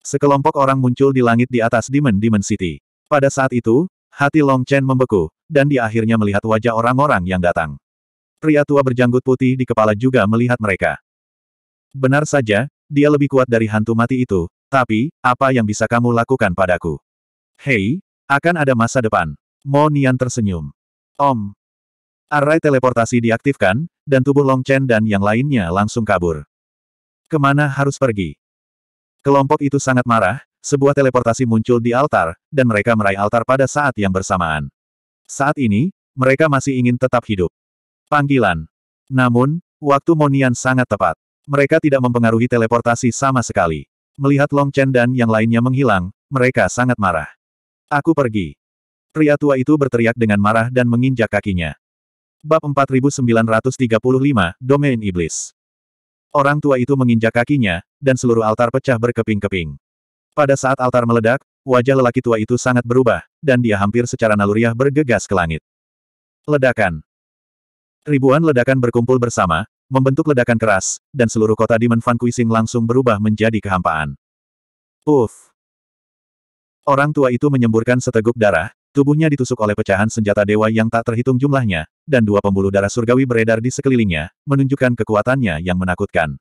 Sekelompok orang muncul di langit di atas Demon Demon City. Pada saat itu, hati Long Chen membeku, dan dia akhirnya melihat wajah orang-orang yang datang. Pria tua berjanggut putih di kepala juga melihat mereka. Benar saja, dia lebih kuat dari hantu mati itu, tapi, apa yang bisa kamu lakukan padaku? Hei, akan ada masa depan. Mo Nian tersenyum. Om. Array teleportasi diaktifkan, dan tubuh Long Chen dan yang lainnya langsung kabur. Kemana harus pergi? Kelompok itu sangat marah, sebuah teleportasi muncul di altar, dan mereka meraih altar pada saat yang bersamaan. Saat ini, mereka masih ingin tetap hidup. Panggilan. Namun, waktu Monian sangat tepat. Mereka tidak mempengaruhi teleportasi sama sekali. Melihat Long Chen dan yang lainnya menghilang, mereka sangat marah. Aku pergi. Pria tua itu berteriak dengan marah dan menginjak kakinya. Bab 4935, Domain Iblis. Orang tua itu menginjak kakinya, dan seluruh altar pecah berkeping-keping. Pada saat altar meledak, wajah lelaki tua itu sangat berubah, dan dia hampir secara naluriah bergegas ke langit. Ledakan. Ribuan ledakan berkumpul bersama, membentuk ledakan keras, dan seluruh kota di Menfan Kuising langsung berubah menjadi kehampaan. Uff! Orang tua itu menyemburkan seteguk darah, Tubuhnya ditusuk oleh pecahan senjata dewa yang tak terhitung jumlahnya, dan dua pembuluh darah surgawi beredar di sekelilingnya, menunjukkan kekuatannya yang menakutkan.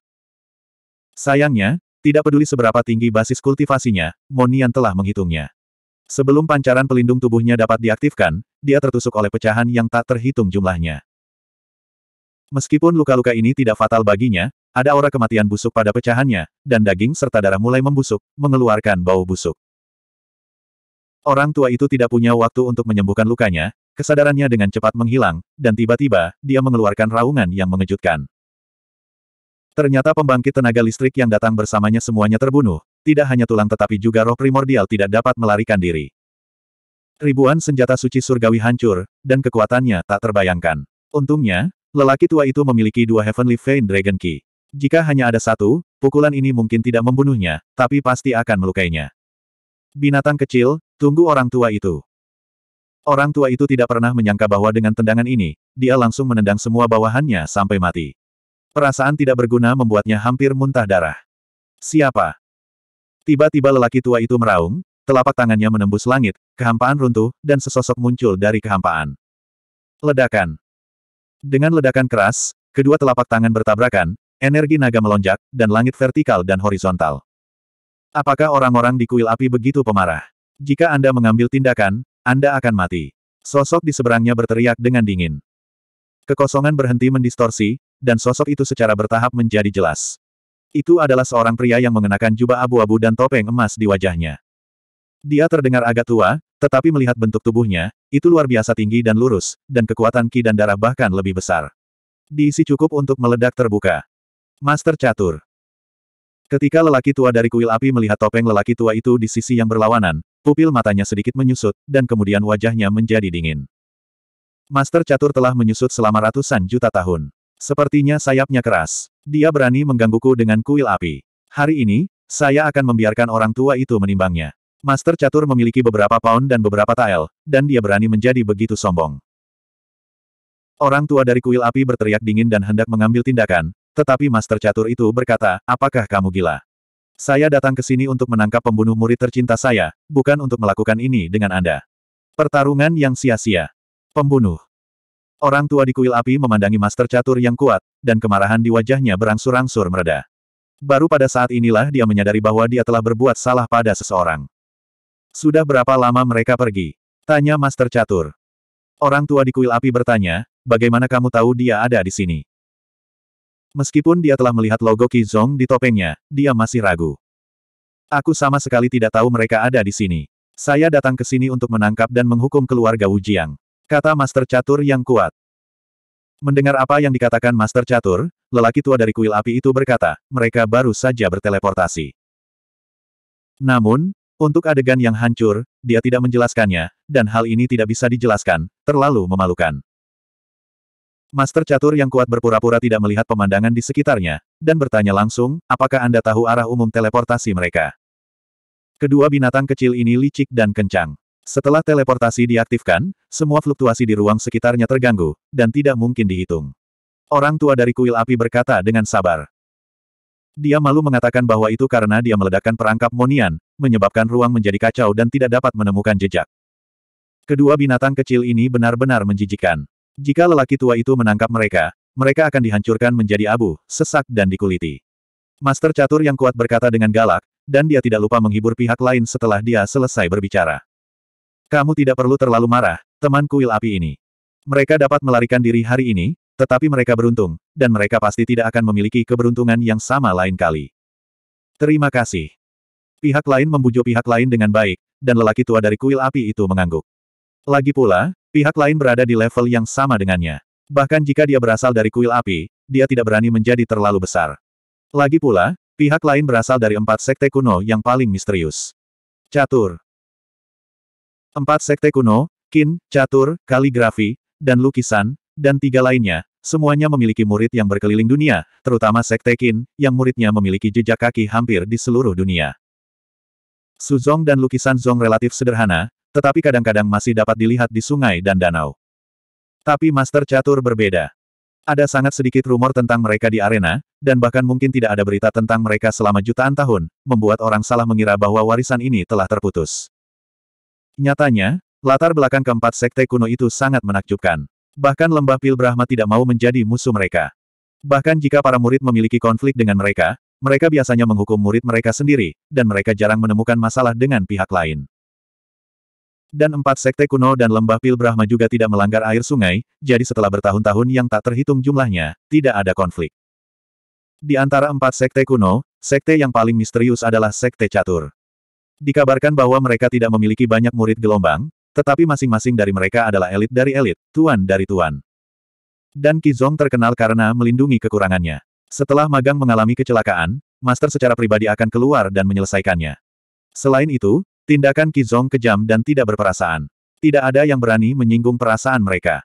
Sayangnya, tidak peduli seberapa tinggi basis kultivasinya, Monian telah menghitungnya. Sebelum pancaran pelindung tubuhnya dapat diaktifkan, dia tertusuk oleh pecahan yang tak terhitung jumlahnya. Meskipun luka-luka ini tidak fatal baginya, ada aura kematian busuk pada pecahannya, dan daging serta darah mulai membusuk, mengeluarkan bau busuk. Orang tua itu tidak punya waktu untuk menyembuhkan lukanya, kesadarannya dengan cepat menghilang, dan tiba-tiba, dia mengeluarkan raungan yang mengejutkan. Ternyata pembangkit tenaga listrik yang datang bersamanya semuanya terbunuh, tidak hanya tulang tetapi juga roh primordial tidak dapat melarikan diri. Ribuan senjata suci surgawi hancur, dan kekuatannya tak terbayangkan. Untungnya, lelaki tua itu memiliki dua Heavenly Vein Dragon Key. Jika hanya ada satu, pukulan ini mungkin tidak membunuhnya, tapi pasti akan melukainya. Binatang kecil, tunggu orang tua itu. Orang tua itu tidak pernah menyangka bahwa dengan tendangan ini, dia langsung menendang semua bawahannya sampai mati. Perasaan tidak berguna membuatnya hampir muntah darah. Siapa? Tiba-tiba lelaki tua itu meraung, telapak tangannya menembus langit, kehampaan runtuh, dan sesosok muncul dari kehampaan. Ledakan. Dengan ledakan keras, kedua telapak tangan bertabrakan, energi naga melonjak, dan langit vertikal dan horizontal. Apakah orang-orang di kuil api begitu pemarah? Jika Anda mengambil tindakan, Anda akan mati. Sosok di seberangnya berteriak dengan dingin. Kekosongan berhenti mendistorsi, dan sosok itu secara bertahap menjadi jelas. Itu adalah seorang pria yang mengenakan jubah abu-abu dan topeng emas di wajahnya. Dia terdengar agak tua, tetapi melihat bentuk tubuhnya, itu luar biasa tinggi dan lurus, dan kekuatan ki dan darah bahkan lebih besar. Diisi cukup untuk meledak terbuka. Master Catur. Ketika lelaki tua dari kuil api melihat topeng lelaki tua itu di sisi yang berlawanan, pupil matanya sedikit menyusut, dan kemudian wajahnya menjadi dingin. Master catur telah menyusut selama ratusan juta tahun. Sepertinya sayapnya keras. Dia berani menggangguku dengan kuil api. Hari ini, saya akan membiarkan orang tua itu menimbangnya. Master catur memiliki beberapa pound dan beberapa tael, dan dia berani menjadi begitu sombong. Orang tua dari kuil api berteriak dingin dan hendak mengambil tindakan, tetapi Master Catur itu berkata, apakah kamu gila? Saya datang ke sini untuk menangkap pembunuh murid tercinta saya, bukan untuk melakukan ini dengan Anda. Pertarungan yang sia-sia. Pembunuh. Orang tua di kuil api memandangi Master Catur yang kuat, dan kemarahan di wajahnya berangsur-angsur mereda. Baru pada saat inilah dia menyadari bahwa dia telah berbuat salah pada seseorang. Sudah berapa lama mereka pergi? Tanya Master Catur. Orang tua di kuil api bertanya, bagaimana kamu tahu dia ada di sini? Meskipun dia telah melihat logo Kizong di topengnya, dia masih ragu. Aku sama sekali tidak tahu mereka ada di sini. Saya datang ke sini untuk menangkap dan menghukum keluarga Wujiang. Kata Master Catur yang kuat. Mendengar apa yang dikatakan Master Catur, lelaki tua dari kuil api itu berkata, mereka baru saja berteleportasi. Namun, untuk adegan yang hancur, dia tidak menjelaskannya, dan hal ini tidak bisa dijelaskan, terlalu memalukan. Master catur yang kuat berpura-pura tidak melihat pemandangan di sekitarnya, dan bertanya langsung, apakah Anda tahu arah umum teleportasi mereka? Kedua binatang kecil ini licik dan kencang. Setelah teleportasi diaktifkan, semua fluktuasi di ruang sekitarnya terganggu, dan tidak mungkin dihitung. Orang tua dari kuil api berkata dengan sabar. Dia malu mengatakan bahwa itu karena dia meledakkan perangkap Monian, menyebabkan ruang menjadi kacau dan tidak dapat menemukan jejak. Kedua binatang kecil ini benar-benar menjijikan. Jika lelaki tua itu menangkap mereka, mereka akan dihancurkan menjadi abu, sesak dan dikuliti. Master catur yang kuat berkata dengan galak, dan dia tidak lupa menghibur pihak lain setelah dia selesai berbicara. Kamu tidak perlu terlalu marah, teman kuil api ini. Mereka dapat melarikan diri hari ini, tetapi mereka beruntung, dan mereka pasti tidak akan memiliki keberuntungan yang sama lain kali. Terima kasih. Pihak lain membujuk pihak lain dengan baik, dan lelaki tua dari kuil api itu mengangguk. Lagi pula, pihak lain berada di level yang sama dengannya. Bahkan jika dia berasal dari kuil api, dia tidak berani menjadi terlalu besar. Lagi pula, pihak lain berasal dari empat sekte kuno yang paling misterius. Catur Empat sekte kuno, kin, catur, kaligrafi, dan lukisan, dan tiga lainnya, semuanya memiliki murid yang berkeliling dunia, terutama sekte Kin, yang muridnya memiliki jejak kaki hampir di seluruh dunia. Suzong dan lukisan Zong relatif sederhana, tetapi kadang-kadang masih dapat dilihat di sungai dan danau. Tapi Master Catur berbeda. Ada sangat sedikit rumor tentang mereka di arena, dan bahkan mungkin tidak ada berita tentang mereka selama jutaan tahun, membuat orang salah mengira bahwa warisan ini telah terputus. Nyatanya, latar belakang keempat sekte kuno itu sangat menakjubkan. Bahkan lembah Pil Brahma tidak mau menjadi musuh mereka. Bahkan jika para murid memiliki konflik dengan mereka, mereka biasanya menghukum murid mereka sendiri, dan mereka jarang menemukan masalah dengan pihak lain dan empat sekte kuno dan lembah pil Brahma juga tidak melanggar air sungai, jadi setelah bertahun-tahun yang tak terhitung jumlahnya, tidak ada konflik. Di antara empat sekte kuno, sekte yang paling misterius adalah sekte catur. Dikabarkan bahwa mereka tidak memiliki banyak murid gelombang, tetapi masing-masing dari mereka adalah elit dari elit, tuan dari tuan. Dan Kizong terkenal karena melindungi kekurangannya. Setelah magang mengalami kecelakaan, Master secara pribadi akan keluar dan menyelesaikannya. Selain itu, Tindakan Kizong kejam dan tidak berperasaan. Tidak ada yang berani menyinggung perasaan mereka.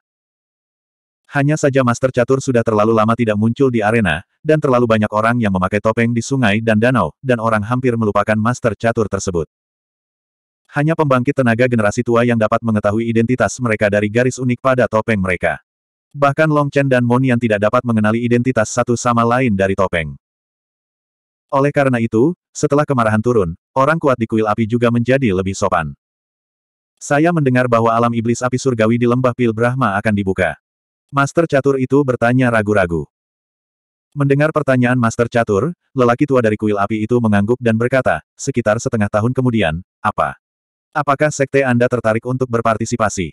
Hanya saja Master Catur sudah terlalu lama tidak muncul di arena, dan terlalu banyak orang yang memakai topeng di sungai dan danau, dan orang hampir melupakan Master Catur tersebut. Hanya pembangkit tenaga generasi tua yang dapat mengetahui identitas mereka dari garis unik pada topeng mereka. Bahkan Long Chen dan Mon yang tidak dapat mengenali identitas satu sama lain dari topeng. Oleh karena itu, setelah kemarahan turun, Orang kuat di kuil api juga menjadi lebih sopan. Saya mendengar bahwa alam iblis api surgawi di lembah Pil Brahma akan dibuka. Master catur itu bertanya ragu-ragu. Mendengar pertanyaan Master Catur, lelaki tua dari kuil api itu mengangguk dan berkata, sekitar setengah tahun kemudian, apa? Apakah sekte Anda tertarik untuk berpartisipasi?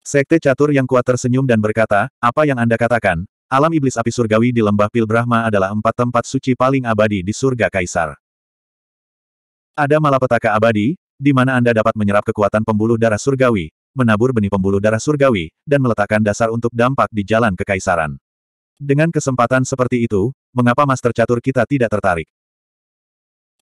Sekte Catur yang kuat tersenyum dan berkata, apa yang Anda katakan, alam iblis api surgawi di lembah Pil Brahma adalah empat tempat suci paling abadi di surga Kaisar. Ada malapetaka abadi, di mana Anda dapat menyerap kekuatan pembuluh darah surgawi, menabur benih pembuluh darah surgawi, dan meletakkan dasar untuk dampak di jalan kekaisaran. Dengan kesempatan seperti itu, mengapa Master Catur kita tidak tertarik?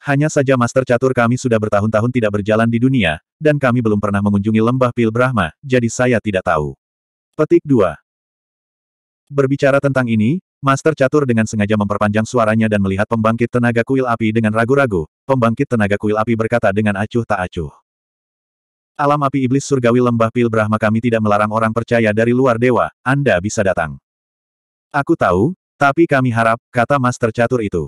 Hanya saja Master Catur kami sudah bertahun-tahun tidak berjalan di dunia, dan kami belum pernah mengunjungi lembah Pil Brahma, jadi saya tidak tahu. Petik 2. Berbicara tentang ini, Master Catur dengan sengaja memperpanjang suaranya dan melihat pembangkit tenaga kuil api dengan ragu-ragu, pembangkit tenaga kuil api berkata dengan acuh tak acuh. Alam api iblis surgawi lembah pil Brahma kami tidak melarang orang percaya dari luar dewa, Anda bisa datang. Aku tahu, tapi kami harap, kata Master Catur itu.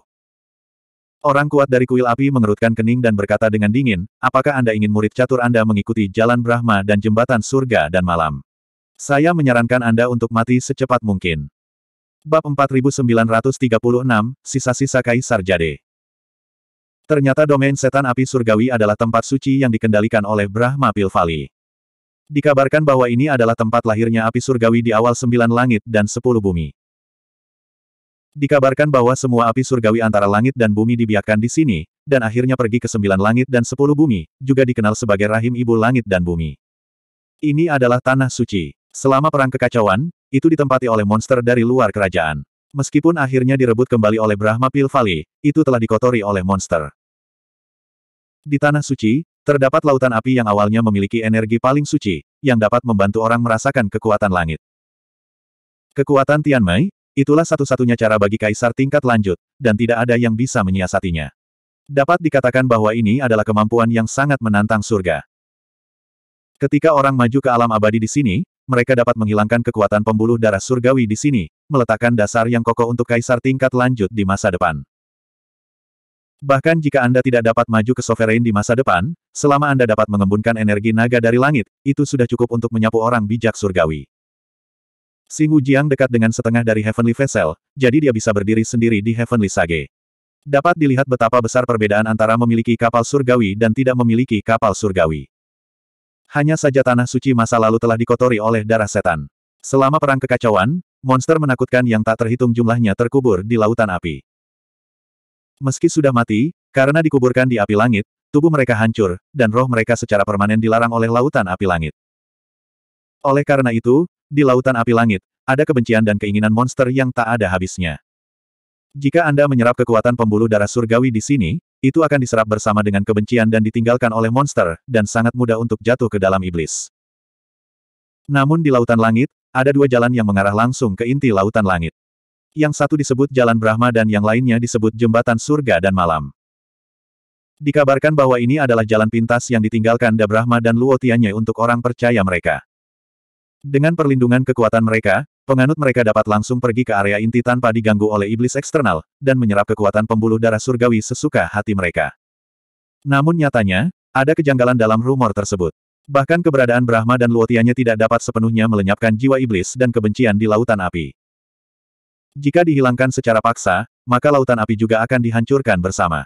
Orang kuat dari kuil api mengerutkan kening dan berkata dengan dingin, apakah Anda ingin murid catur Anda mengikuti jalan Brahma dan jembatan surga dan malam? Saya menyarankan Anda untuk mati secepat mungkin. Bab 4936, Sisa-sisa Kaisar Jade Ternyata domain setan api surgawi adalah tempat suci yang dikendalikan oleh Brahma Pilvali. Dikabarkan bahwa ini adalah tempat lahirnya api surgawi di awal sembilan langit dan sepuluh bumi. Dikabarkan bahwa semua api surgawi antara langit dan bumi dibiarkan di sini, dan akhirnya pergi ke sembilan langit dan sepuluh bumi, juga dikenal sebagai rahim ibu langit dan bumi. Ini adalah tanah suci. Selama perang kekacauan, itu ditempati oleh monster dari luar kerajaan. Meskipun akhirnya direbut kembali oleh Brahma Pilvali, itu telah dikotori oleh monster. Di Tanah Suci, terdapat lautan api yang awalnya memiliki energi paling suci, yang dapat membantu orang merasakan kekuatan langit. Kekuatan Tianmei, itulah satu-satunya cara bagi kaisar tingkat lanjut, dan tidak ada yang bisa menyiasatinya. Dapat dikatakan bahwa ini adalah kemampuan yang sangat menantang surga. Ketika orang maju ke alam abadi di sini, mereka dapat menghilangkan kekuatan pembuluh darah surgawi di sini, meletakkan dasar yang kokoh untuk kaisar tingkat lanjut di masa depan. Bahkan jika Anda tidak dapat maju ke sovereign di masa depan, selama Anda dapat mengembunkan energi naga dari langit, itu sudah cukup untuk menyapu orang bijak surgawi. Singu Jiang dekat dengan setengah dari Heavenly Vessel, jadi dia bisa berdiri sendiri di Heavenly Sage. Dapat dilihat betapa besar perbedaan antara memiliki kapal surgawi dan tidak memiliki kapal surgawi. Hanya saja tanah suci masa lalu telah dikotori oleh darah setan. Selama perang kekacauan, monster menakutkan yang tak terhitung jumlahnya terkubur di lautan api. Meski sudah mati, karena dikuburkan di api langit, tubuh mereka hancur, dan roh mereka secara permanen dilarang oleh lautan api langit. Oleh karena itu, di lautan api langit, ada kebencian dan keinginan monster yang tak ada habisnya. Jika Anda menyerap kekuatan pembuluh darah surgawi di sini, itu akan diserap bersama dengan kebencian dan ditinggalkan oleh monster, dan sangat mudah untuk jatuh ke dalam iblis. Namun di lautan langit, ada dua jalan yang mengarah langsung ke inti lautan langit. Yang satu disebut Jalan Brahma dan yang lainnya disebut Jembatan Surga dan Malam. Dikabarkan bahwa ini adalah jalan pintas yang ditinggalkan Da Brahma dan Luo Tianye untuk orang percaya mereka. Dengan perlindungan kekuatan mereka, penganut mereka dapat langsung pergi ke area inti tanpa diganggu oleh iblis eksternal, dan menyerap kekuatan pembuluh darah surgawi sesuka hati mereka. Namun nyatanya, ada kejanggalan dalam rumor tersebut. Bahkan keberadaan Brahma dan Luotianya tidak dapat sepenuhnya melenyapkan jiwa iblis dan kebencian di lautan api. Jika dihilangkan secara paksa, maka lautan api juga akan dihancurkan bersama.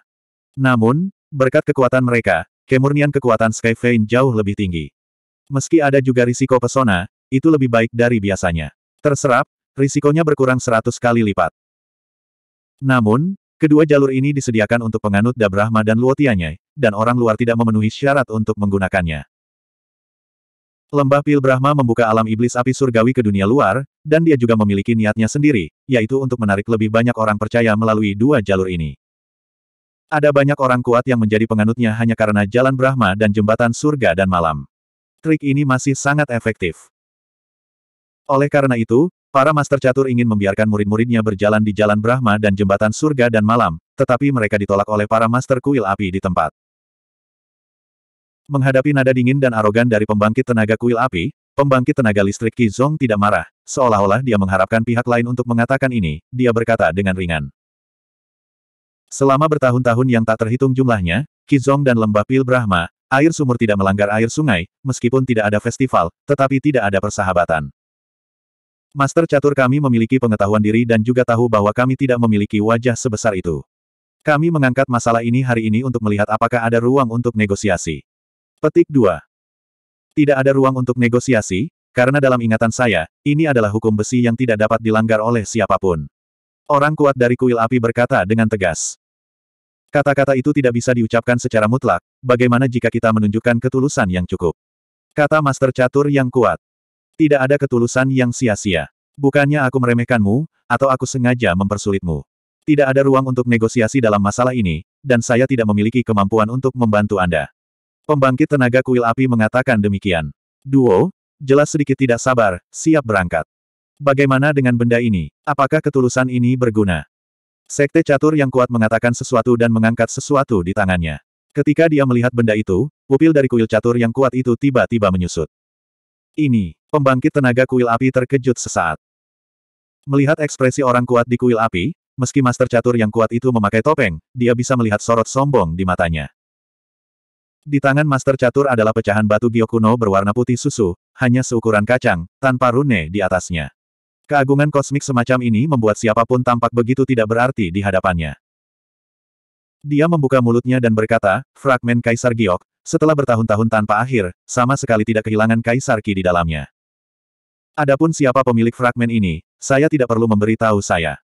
Namun, berkat kekuatan mereka, kemurnian kekuatan Sky Vein jauh lebih tinggi. Meski ada juga risiko pesona, itu lebih baik dari biasanya. Terserap, risikonya berkurang seratus kali lipat. Namun, kedua jalur ini disediakan untuk penganut Dabrahma dan Luotianya, dan orang luar tidak memenuhi syarat untuk menggunakannya. Lembah Pil Brahma membuka alam iblis api surgawi ke dunia luar, dan dia juga memiliki niatnya sendiri, yaitu untuk menarik lebih banyak orang percaya melalui dua jalur ini. Ada banyak orang kuat yang menjadi penganutnya hanya karena jalan Brahma dan jembatan surga dan malam. Trik ini masih sangat efektif. Oleh karena itu, para master catur ingin membiarkan murid-muridnya berjalan di jalan Brahma dan jembatan surga dan malam, tetapi mereka ditolak oleh para master kuil api di tempat. Menghadapi nada dingin dan arogan dari pembangkit tenaga kuil api, pembangkit tenaga listrik Kizong tidak marah, seolah-olah dia mengharapkan pihak lain untuk mengatakan ini, dia berkata dengan ringan. Selama bertahun-tahun yang tak terhitung jumlahnya, Kizong dan lembah Pil Brahma, air sumur tidak melanggar air sungai, meskipun tidak ada festival, tetapi tidak ada persahabatan. Master catur kami memiliki pengetahuan diri dan juga tahu bahwa kami tidak memiliki wajah sebesar itu. Kami mengangkat masalah ini hari ini untuk melihat apakah ada ruang untuk negosiasi. Petik 2. Tidak ada ruang untuk negosiasi, karena dalam ingatan saya, ini adalah hukum besi yang tidak dapat dilanggar oleh siapapun. Orang kuat dari kuil api berkata dengan tegas. Kata-kata itu tidak bisa diucapkan secara mutlak, bagaimana jika kita menunjukkan ketulusan yang cukup? Kata Master Catur yang kuat. Tidak ada ketulusan yang sia-sia. Bukannya aku meremehkanmu, atau aku sengaja mempersulitmu. Tidak ada ruang untuk negosiasi dalam masalah ini, dan saya tidak memiliki kemampuan untuk membantu Anda. Pembangkit tenaga kuil api mengatakan demikian. Duo, jelas sedikit tidak sabar, siap berangkat. Bagaimana dengan benda ini? Apakah ketulusan ini berguna? Sekte catur yang kuat mengatakan sesuatu dan mengangkat sesuatu di tangannya. Ketika dia melihat benda itu, pupil dari kuil catur yang kuat itu tiba-tiba menyusut. Ini, pembangkit tenaga kuil api terkejut sesaat. Melihat ekspresi orang kuat di kuil api, Meski master catur yang kuat itu memakai topeng, dia bisa melihat sorot sombong di matanya. Di tangan Master Catur adalah pecahan batu Kuno berwarna putih susu, hanya seukuran kacang, tanpa rune di atasnya. Keagungan kosmik semacam ini membuat siapapun tampak begitu tidak berarti di hadapannya. Dia membuka mulutnya dan berkata, fragmen Kaisar Giok, setelah bertahun-tahun tanpa akhir, sama sekali tidak kehilangan Kaisar Ki di dalamnya. Adapun siapa pemilik fragmen ini, saya tidak perlu memberitahu saya.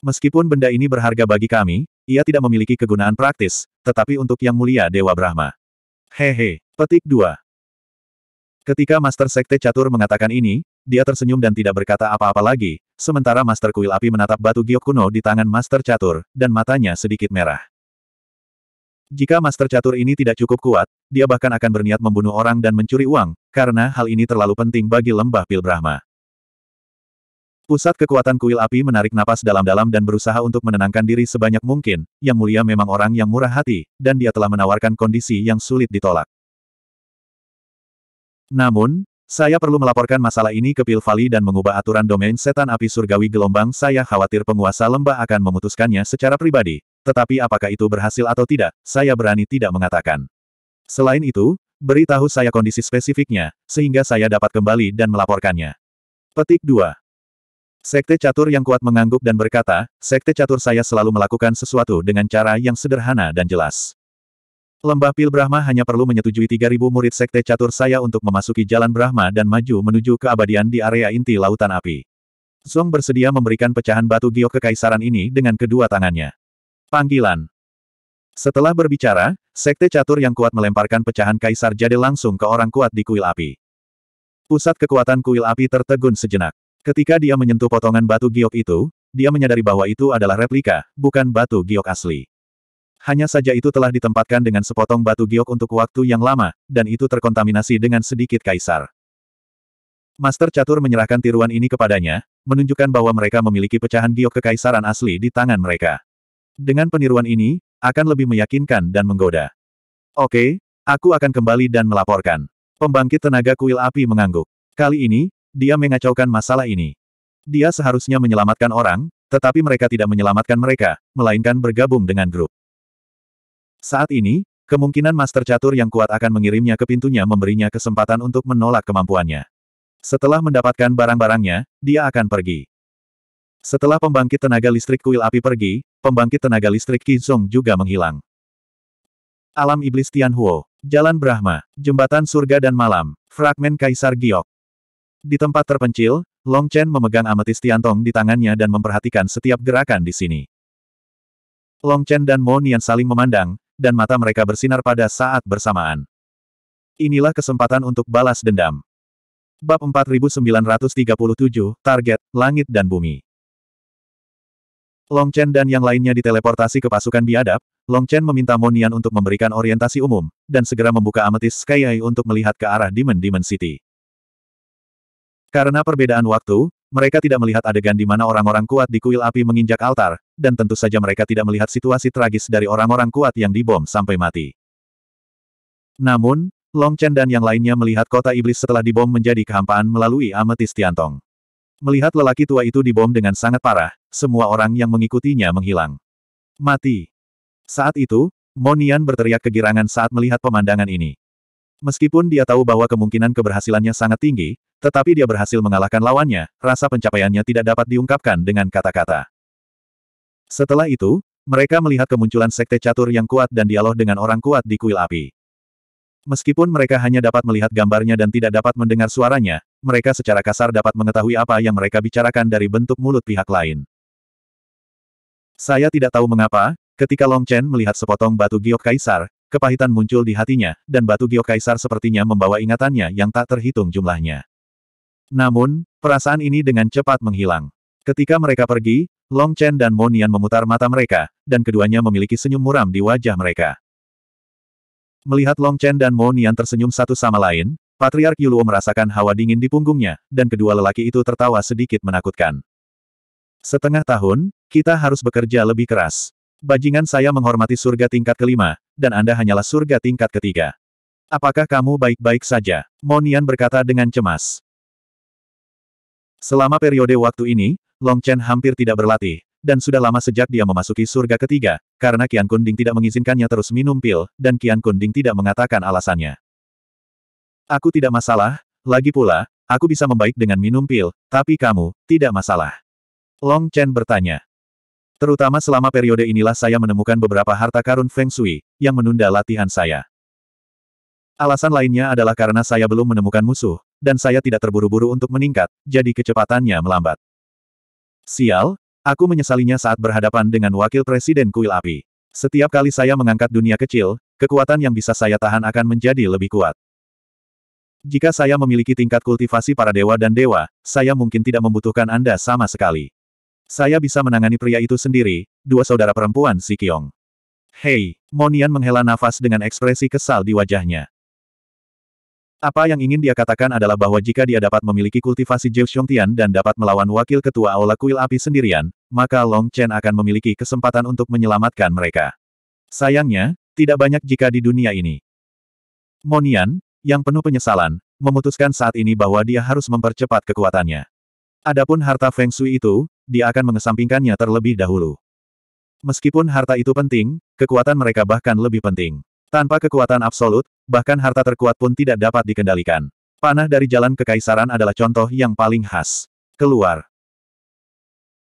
Meskipun benda ini berharga bagi kami, ia tidak memiliki kegunaan praktis, tetapi untuk Yang Mulia Dewa Brahma. Hehe, petik dua. Ketika Master Sekte Catur mengatakan ini, dia tersenyum dan tidak berkata apa-apa lagi, sementara Master Kuil Api menatap batu giok kuno di tangan Master Catur, dan matanya sedikit merah. Jika Master Catur ini tidak cukup kuat, dia bahkan akan berniat membunuh orang dan mencuri uang, karena hal ini terlalu penting bagi lembah Pil Brahma. Pusat kekuatan kuil api menarik napas dalam-dalam dan berusaha untuk menenangkan diri sebanyak mungkin, Yang Mulia memang orang yang murah hati, dan dia telah menawarkan kondisi yang sulit ditolak. Namun, saya perlu melaporkan masalah ini ke Pilvali dan mengubah aturan domain setan api surgawi gelombang saya khawatir penguasa lembah akan memutuskannya secara pribadi, tetapi apakah itu berhasil atau tidak, saya berani tidak mengatakan. Selain itu, beritahu saya kondisi spesifiknya, sehingga saya dapat kembali dan melaporkannya. Petik 2 Sekte catur yang kuat mengangguk dan berkata, Sekte catur saya selalu melakukan sesuatu dengan cara yang sederhana dan jelas. Lembah Pil Brahma hanya perlu menyetujui 3.000 murid Sekte catur saya untuk memasuki jalan Brahma dan maju menuju keabadian di area inti Lautan Api. Song bersedia memberikan pecahan batu giok kekaisaran ini dengan kedua tangannya. Panggilan Setelah berbicara, Sekte catur yang kuat melemparkan pecahan kaisar jade langsung ke orang kuat di kuil api. Pusat kekuatan kuil api tertegun sejenak. Ketika dia menyentuh potongan batu giok itu, dia menyadari bahwa itu adalah replika, bukan batu giok asli. Hanya saja itu telah ditempatkan dengan sepotong batu giok untuk waktu yang lama, dan itu terkontaminasi dengan sedikit kaisar. Master Catur menyerahkan tiruan ini kepadanya, menunjukkan bahwa mereka memiliki pecahan giok kekaisaran asli di tangan mereka. Dengan peniruan ini, akan lebih meyakinkan dan menggoda. Oke, aku akan kembali dan melaporkan. Pembangkit tenaga kuil api mengangguk. Kali ini, dia mengacaukan masalah ini. Dia seharusnya menyelamatkan orang, tetapi mereka tidak menyelamatkan mereka, melainkan bergabung dengan grup. Saat ini, kemungkinan Master Catur yang kuat akan mengirimnya ke pintunya memberinya kesempatan untuk menolak kemampuannya. Setelah mendapatkan barang-barangnya, dia akan pergi. Setelah pembangkit tenaga listrik kuil api pergi, pembangkit tenaga listrik Kizong juga menghilang. Alam Iblis Tianhuo, Jalan Brahma, Jembatan Surga dan Malam, Fragmen Kaisar Giok. Di tempat terpencil, Long Chen memegang ametis Tiantong di tangannya dan memperhatikan setiap gerakan di sini. Long Chen dan Mo Nian saling memandang, dan mata mereka bersinar pada saat bersamaan. Inilah kesempatan untuk balas dendam. Bab 4937, Target, Langit dan Bumi Long Chen dan yang lainnya diteleportasi ke pasukan biadab, Long Chen meminta Mo Nian untuk memberikan orientasi umum, dan segera membuka ametis Sky Eye untuk melihat ke arah Demon Demon City. Karena perbedaan waktu, mereka tidak melihat adegan di mana orang-orang kuat di kuil api menginjak altar, dan tentu saja mereka tidak melihat situasi tragis dari orang-orang kuat yang dibom sampai mati. Namun, Long Chen dan yang lainnya melihat kota iblis setelah dibom menjadi kehampaan melalui ametis Tiantong. Melihat lelaki tua itu dibom dengan sangat parah, semua orang yang mengikutinya menghilang. Mati. Saat itu, Monian berteriak kegirangan saat melihat pemandangan ini. Meskipun dia tahu bahwa kemungkinan keberhasilannya sangat tinggi, tetapi dia berhasil mengalahkan lawannya, rasa pencapaiannya tidak dapat diungkapkan dengan kata-kata. Setelah itu, mereka melihat kemunculan sekte catur yang kuat dan dialog dengan orang kuat di kuil api. Meskipun mereka hanya dapat melihat gambarnya dan tidak dapat mendengar suaranya, mereka secara kasar dapat mengetahui apa yang mereka bicarakan dari bentuk mulut pihak lain. Saya tidak tahu mengapa, ketika Long Chen melihat sepotong batu giok kaisar, kepahitan muncul di hatinya, dan batu giok kaisar sepertinya membawa ingatannya yang tak terhitung jumlahnya. Namun, perasaan ini dengan cepat menghilang. Ketika mereka pergi, Long Chen dan Monian memutar mata mereka, dan keduanya memiliki senyum muram di wajah mereka. Melihat Long Chen dan Monian tersenyum satu sama lain, Patriark Yuluo merasakan hawa dingin di punggungnya, dan kedua lelaki itu tertawa sedikit menakutkan. Setengah tahun, kita harus bekerja lebih keras. Bajingan saya menghormati surga tingkat kelima, dan Anda hanyalah surga tingkat ketiga. Apakah kamu baik-baik saja? Monian berkata dengan cemas. Selama periode waktu ini, Long Chen hampir tidak berlatih, dan sudah lama sejak dia memasuki surga ketiga, karena Qian Kunding tidak mengizinkannya terus minum pil, dan Qian Kunding tidak mengatakan alasannya. Aku tidak masalah, lagi pula, aku bisa membaik dengan minum pil, tapi kamu, tidak masalah. Long Chen bertanya. Terutama selama periode inilah saya menemukan beberapa harta karun Feng Shui, yang menunda latihan saya. Alasan lainnya adalah karena saya belum menemukan musuh, dan saya tidak terburu-buru untuk meningkat, jadi kecepatannya melambat. Sial, aku menyesalinya saat berhadapan dengan wakil presiden kuil api. Setiap kali saya mengangkat dunia kecil, kekuatan yang bisa saya tahan akan menjadi lebih kuat. Jika saya memiliki tingkat kultivasi para dewa dan dewa, saya mungkin tidak membutuhkan Anda sama sekali. Saya bisa menangani pria itu sendiri, dua saudara perempuan Si Kiong. Hei, Monian menghela nafas dengan ekspresi kesal di wajahnya. Apa yang ingin dia katakan adalah bahwa jika dia dapat memiliki kultivasi Jiu Xiongtian dan dapat melawan wakil ketua Aula Kuil Api sendirian, maka Long Chen akan memiliki kesempatan untuk menyelamatkan mereka. Sayangnya, tidak banyak jika di dunia ini. Monian, yang penuh penyesalan, memutuskan saat ini bahwa dia harus mempercepat kekuatannya. Adapun harta Feng Shui itu, dia akan mengesampingkannya terlebih dahulu. Meskipun harta itu penting, kekuatan mereka bahkan lebih penting. Tanpa kekuatan absolut, bahkan harta terkuat pun tidak dapat dikendalikan. Panah dari jalan kekaisaran adalah contoh yang paling khas. Keluar.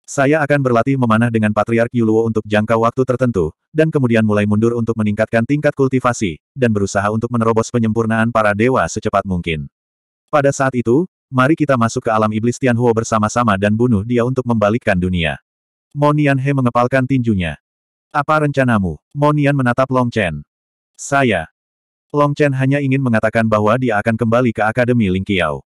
Saya akan berlatih memanah dengan Patriark Yuluo untuk jangka waktu tertentu, dan kemudian mulai mundur untuk meningkatkan tingkat kultivasi, dan berusaha untuk menerobos penyempurnaan para dewa secepat mungkin. Pada saat itu, mari kita masuk ke alam iblis Tianhuo bersama-sama dan bunuh dia untuk membalikkan dunia. Monian He mengepalkan tinjunya. Apa rencanamu? Monian menatap Long Chen. Saya. Long Chen hanya ingin mengatakan bahwa dia akan kembali ke Akademi Lingqiao.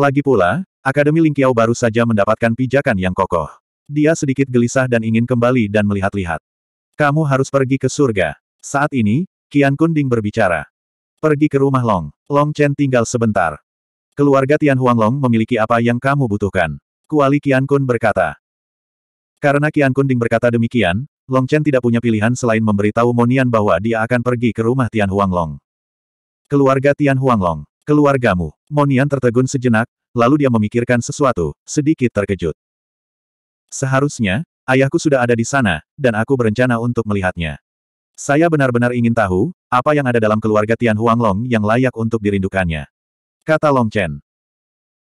Lagi pula, Akademi Lingqiao baru saja mendapatkan pijakan yang kokoh. Dia sedikit gelisah dan ingin kembali dan melihat-lihat. Kamu harus pergi ke surga. Saat ini, Qian Kunding berbicara. Pergi ke rumah Long. Long Chen tinggal sebentar. Keluarga Tian Huang Long memiliki apa yang kamu butuhkan. Kuali Qian Kun berkata. Karena Qian Kunding berkata demikian, Long Chen tidak punya pilihan selain memberitahu Monian bahwa dia akan pergi ke rumah Tian Huanglong. Keluarga Tian Huanglong, keluargamu. Monian tertegun sejenak, lalu dia memikirkan sesuatu, sedikit terkejut. Seharusnya, ayahku sudah ada di sana, dan aku berencana untuk melihatnya. Saya benar-benar ingin tahu, apa yang ada dalam keluarga Tian Huanglong yang layak untuk dirindukannya. Kata Long Chen.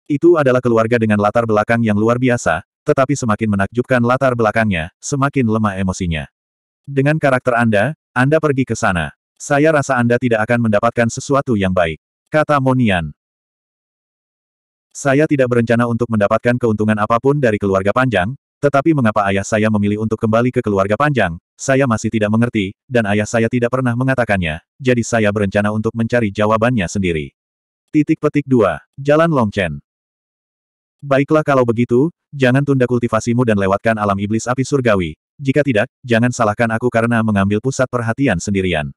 Itu adalah keluarga dengan latar belakang yang luar biasa, tetapi semakin menakjubkan latar belakangnya, semakin lemah emosinya. Dengan karakter Anda, Anda pergi ke sana. Saya rasa Anda tidak akan mendapatkan sesuatu yang baik. Kata Monian. Saya tidak berencana untuk mendapatkan keuntungan apapun dari keluarga panjang, tetapi mengapa ayah saya memilih untuk kembali ke keluarga panjang, saya masih tidak mengerti, dan ayah saya tidak pernah mengatakannya, jadi saya berencana untuk mencari jawabannya sendiri. Titik petik 2. Jalan Longchen. Baiklah kalau begitu, jangan tunda kultivasimu dan lewatkan alam iblis api surgawi. Jika tidak, jangan salahkan aku karena mengambil pusat perhatian sendirian.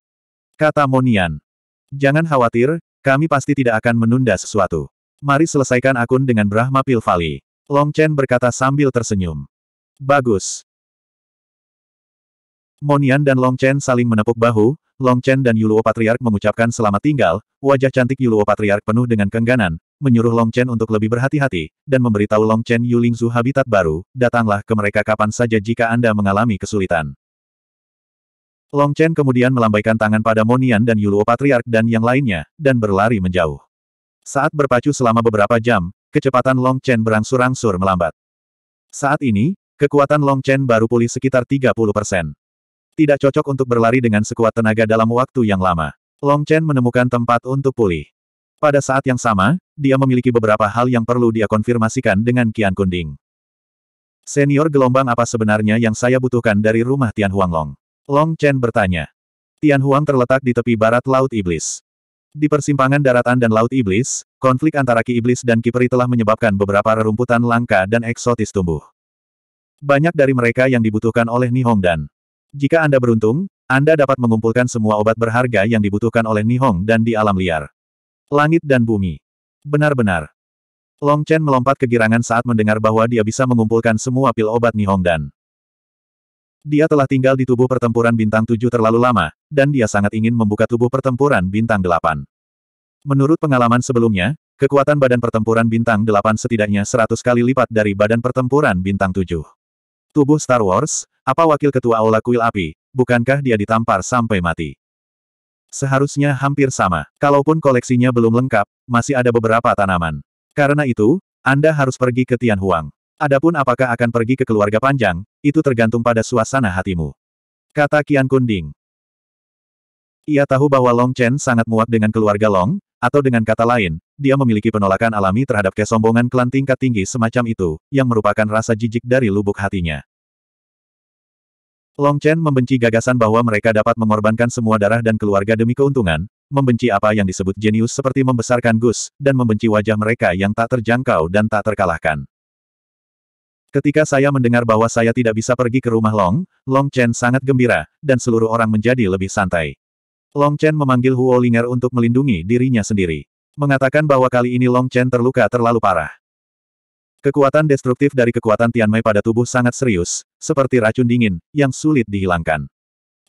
Kata Monian. Jangan khawatir, kami pasti tidak akan menunda sesuatu. Mari selesaikan akun dengan Brahma Pilvali. Long Chen berkata sambil tersenyum. Bagus. Monian dan Long Chen saling menepuk bahu, Long Chen dan Yuluo Patriark mengucapkan selamat tinggal, wajah cantik Yuluo Patriark penuh dengan kengganan, menyuruh Long Chen untuk lebih berhati-hati, dan memberitahu Long Chen Yulingzu habitat baru, datanglah ke mereka kapan saja jika Anda mengalami kesulitan. Long Chen kemudian melambaikan tangan pada Monian dan Yuluo Patriark dan yang lainnya, dan berlari menjauh. Saat berpacu selama beberapa jam, kecepatan Long Chen berangsur-angsur melambat. Saat ini, kekuatan Long Chen baru pulih sekitar 30 persen. Tidak cocok untuk berlari dengan sekuat tenaga dalam waktu yang lama. Long Chen menemukan tempat untuk pulih. Pada saat yang sama, dia memiliki beberapa hal yang perlu dia konfirmasikan dengan Kian Kunding. Senior gelombang apa sebenarnya yang saya butuhkan dari rumah Tian Huang Long? Chen bertanya. Tian Huang terletak di tepi barat Laut Iblis. Di persimpangan daratan dan Laut Iblis, konflik antara Ki Iblis dan Ki Peri telah menyebabkan beberapa rerumputan langka dan eksotis tumbuh. Banyak dari mereka yang dibutuhkan oleh Nihong dan jika Anda beruntung, Anda dapat mengumpulkan semua obat berharga yang dibutuhkan oleh Nihong dan di alam liar. Langit dan bumi. Benar-benar. Long Chen melompat kegirangan saat mendengar bahwa dia bisa mengumpulkan semua pil obat Nihongdan. Dia telah tinggal di tubuh pertempuran bintang tujuh terlalu lama, dan dia sangat ingin membuka tubuh pertempuran bintang delapan. Menurut pengalaman sebelumnya, kekuatan badan pertempuran bintang delapan setidaknya seratus kali lipat dari badan pertempuran bintang tujuh. Tubuh Star Wars, apa wakil ketua Aula Kuil Api, bukankah dia ditampar sampai mati? Seharusnya hampir sama. Kalaupun koleksinya belum lengkap, masih ada beberapa tanaman. Karena itu, Anda harus pergi ke Tianhuang. Adapun apakah akan pergi ke keluarga panjang, itu tergantung pada suasana hatimu. Kata Kian Kunding. Ia tahu bahwa Long Chen sangat muak dengan keluarga Long, atau dengan kata lain, dia memiliki penolakan alami terhadap kesombongan klan tingkat tinggi semacam itu, yang merupakan rasa jijik dari lubuk hatinya. Long Chen membenci gagasan bahwa mereka dapat mengorbankan semua darah dan keluarga demi keuntungan, membenci apa yang disebut jenius seperti membesarkan Gus, dan membenci wajah mereka yang tak terjangkau dan tak terkalahkan. Ketika saya mendengar bahwa saya tidak bisa pergi ke rumah Long, Long Chen sangat gembira, dan seluruh orang menjadi lebih santai. Long Chen memanggil Huo Linger untuk melindungi dirinya sendiri. Mengatakan bahwa kali ini Long Chen terluka terlalu parah. Kekuatan destruktif dari kekuatan Tian Tianmei pada tubuh sangat serius, seperti racun dingin, yang sulit dihilangkan.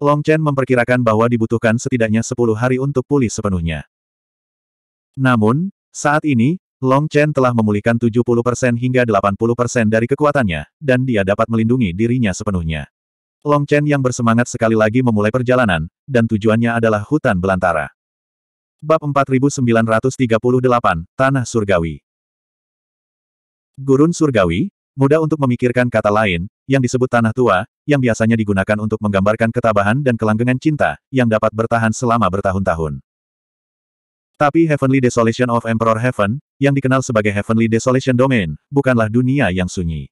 Long Chen memperkirakan bahwa dibutuhkan setidaknya 10 hari untuk pulih sepenuhnya. Namun, saat ini, Long Chen telah memulihkan 70% hingga 80% dari kekuatannya, dan dia dapat melindungi dirinya sepenuhnya. Long Chen yang bersemangat sekali lagi memulai perjalanan, dan tujuannya adalah hutan belantara. Bab 4938, Tanah Surgawi Gurun Surgawi, Mudah untuk memikirkan kata lain, yang disebut tanah tua, yang biasanya digunakan untuk menggambarkan ketabahan dan kelanggengan cinta, yang dapat bertahan selama bertahun-tahun. Tapi Heavenly Desolation of Emperor Heaven, yang dikenal sebagai Heavenly Desolation Domain, bukanlah dunia yang sunyi.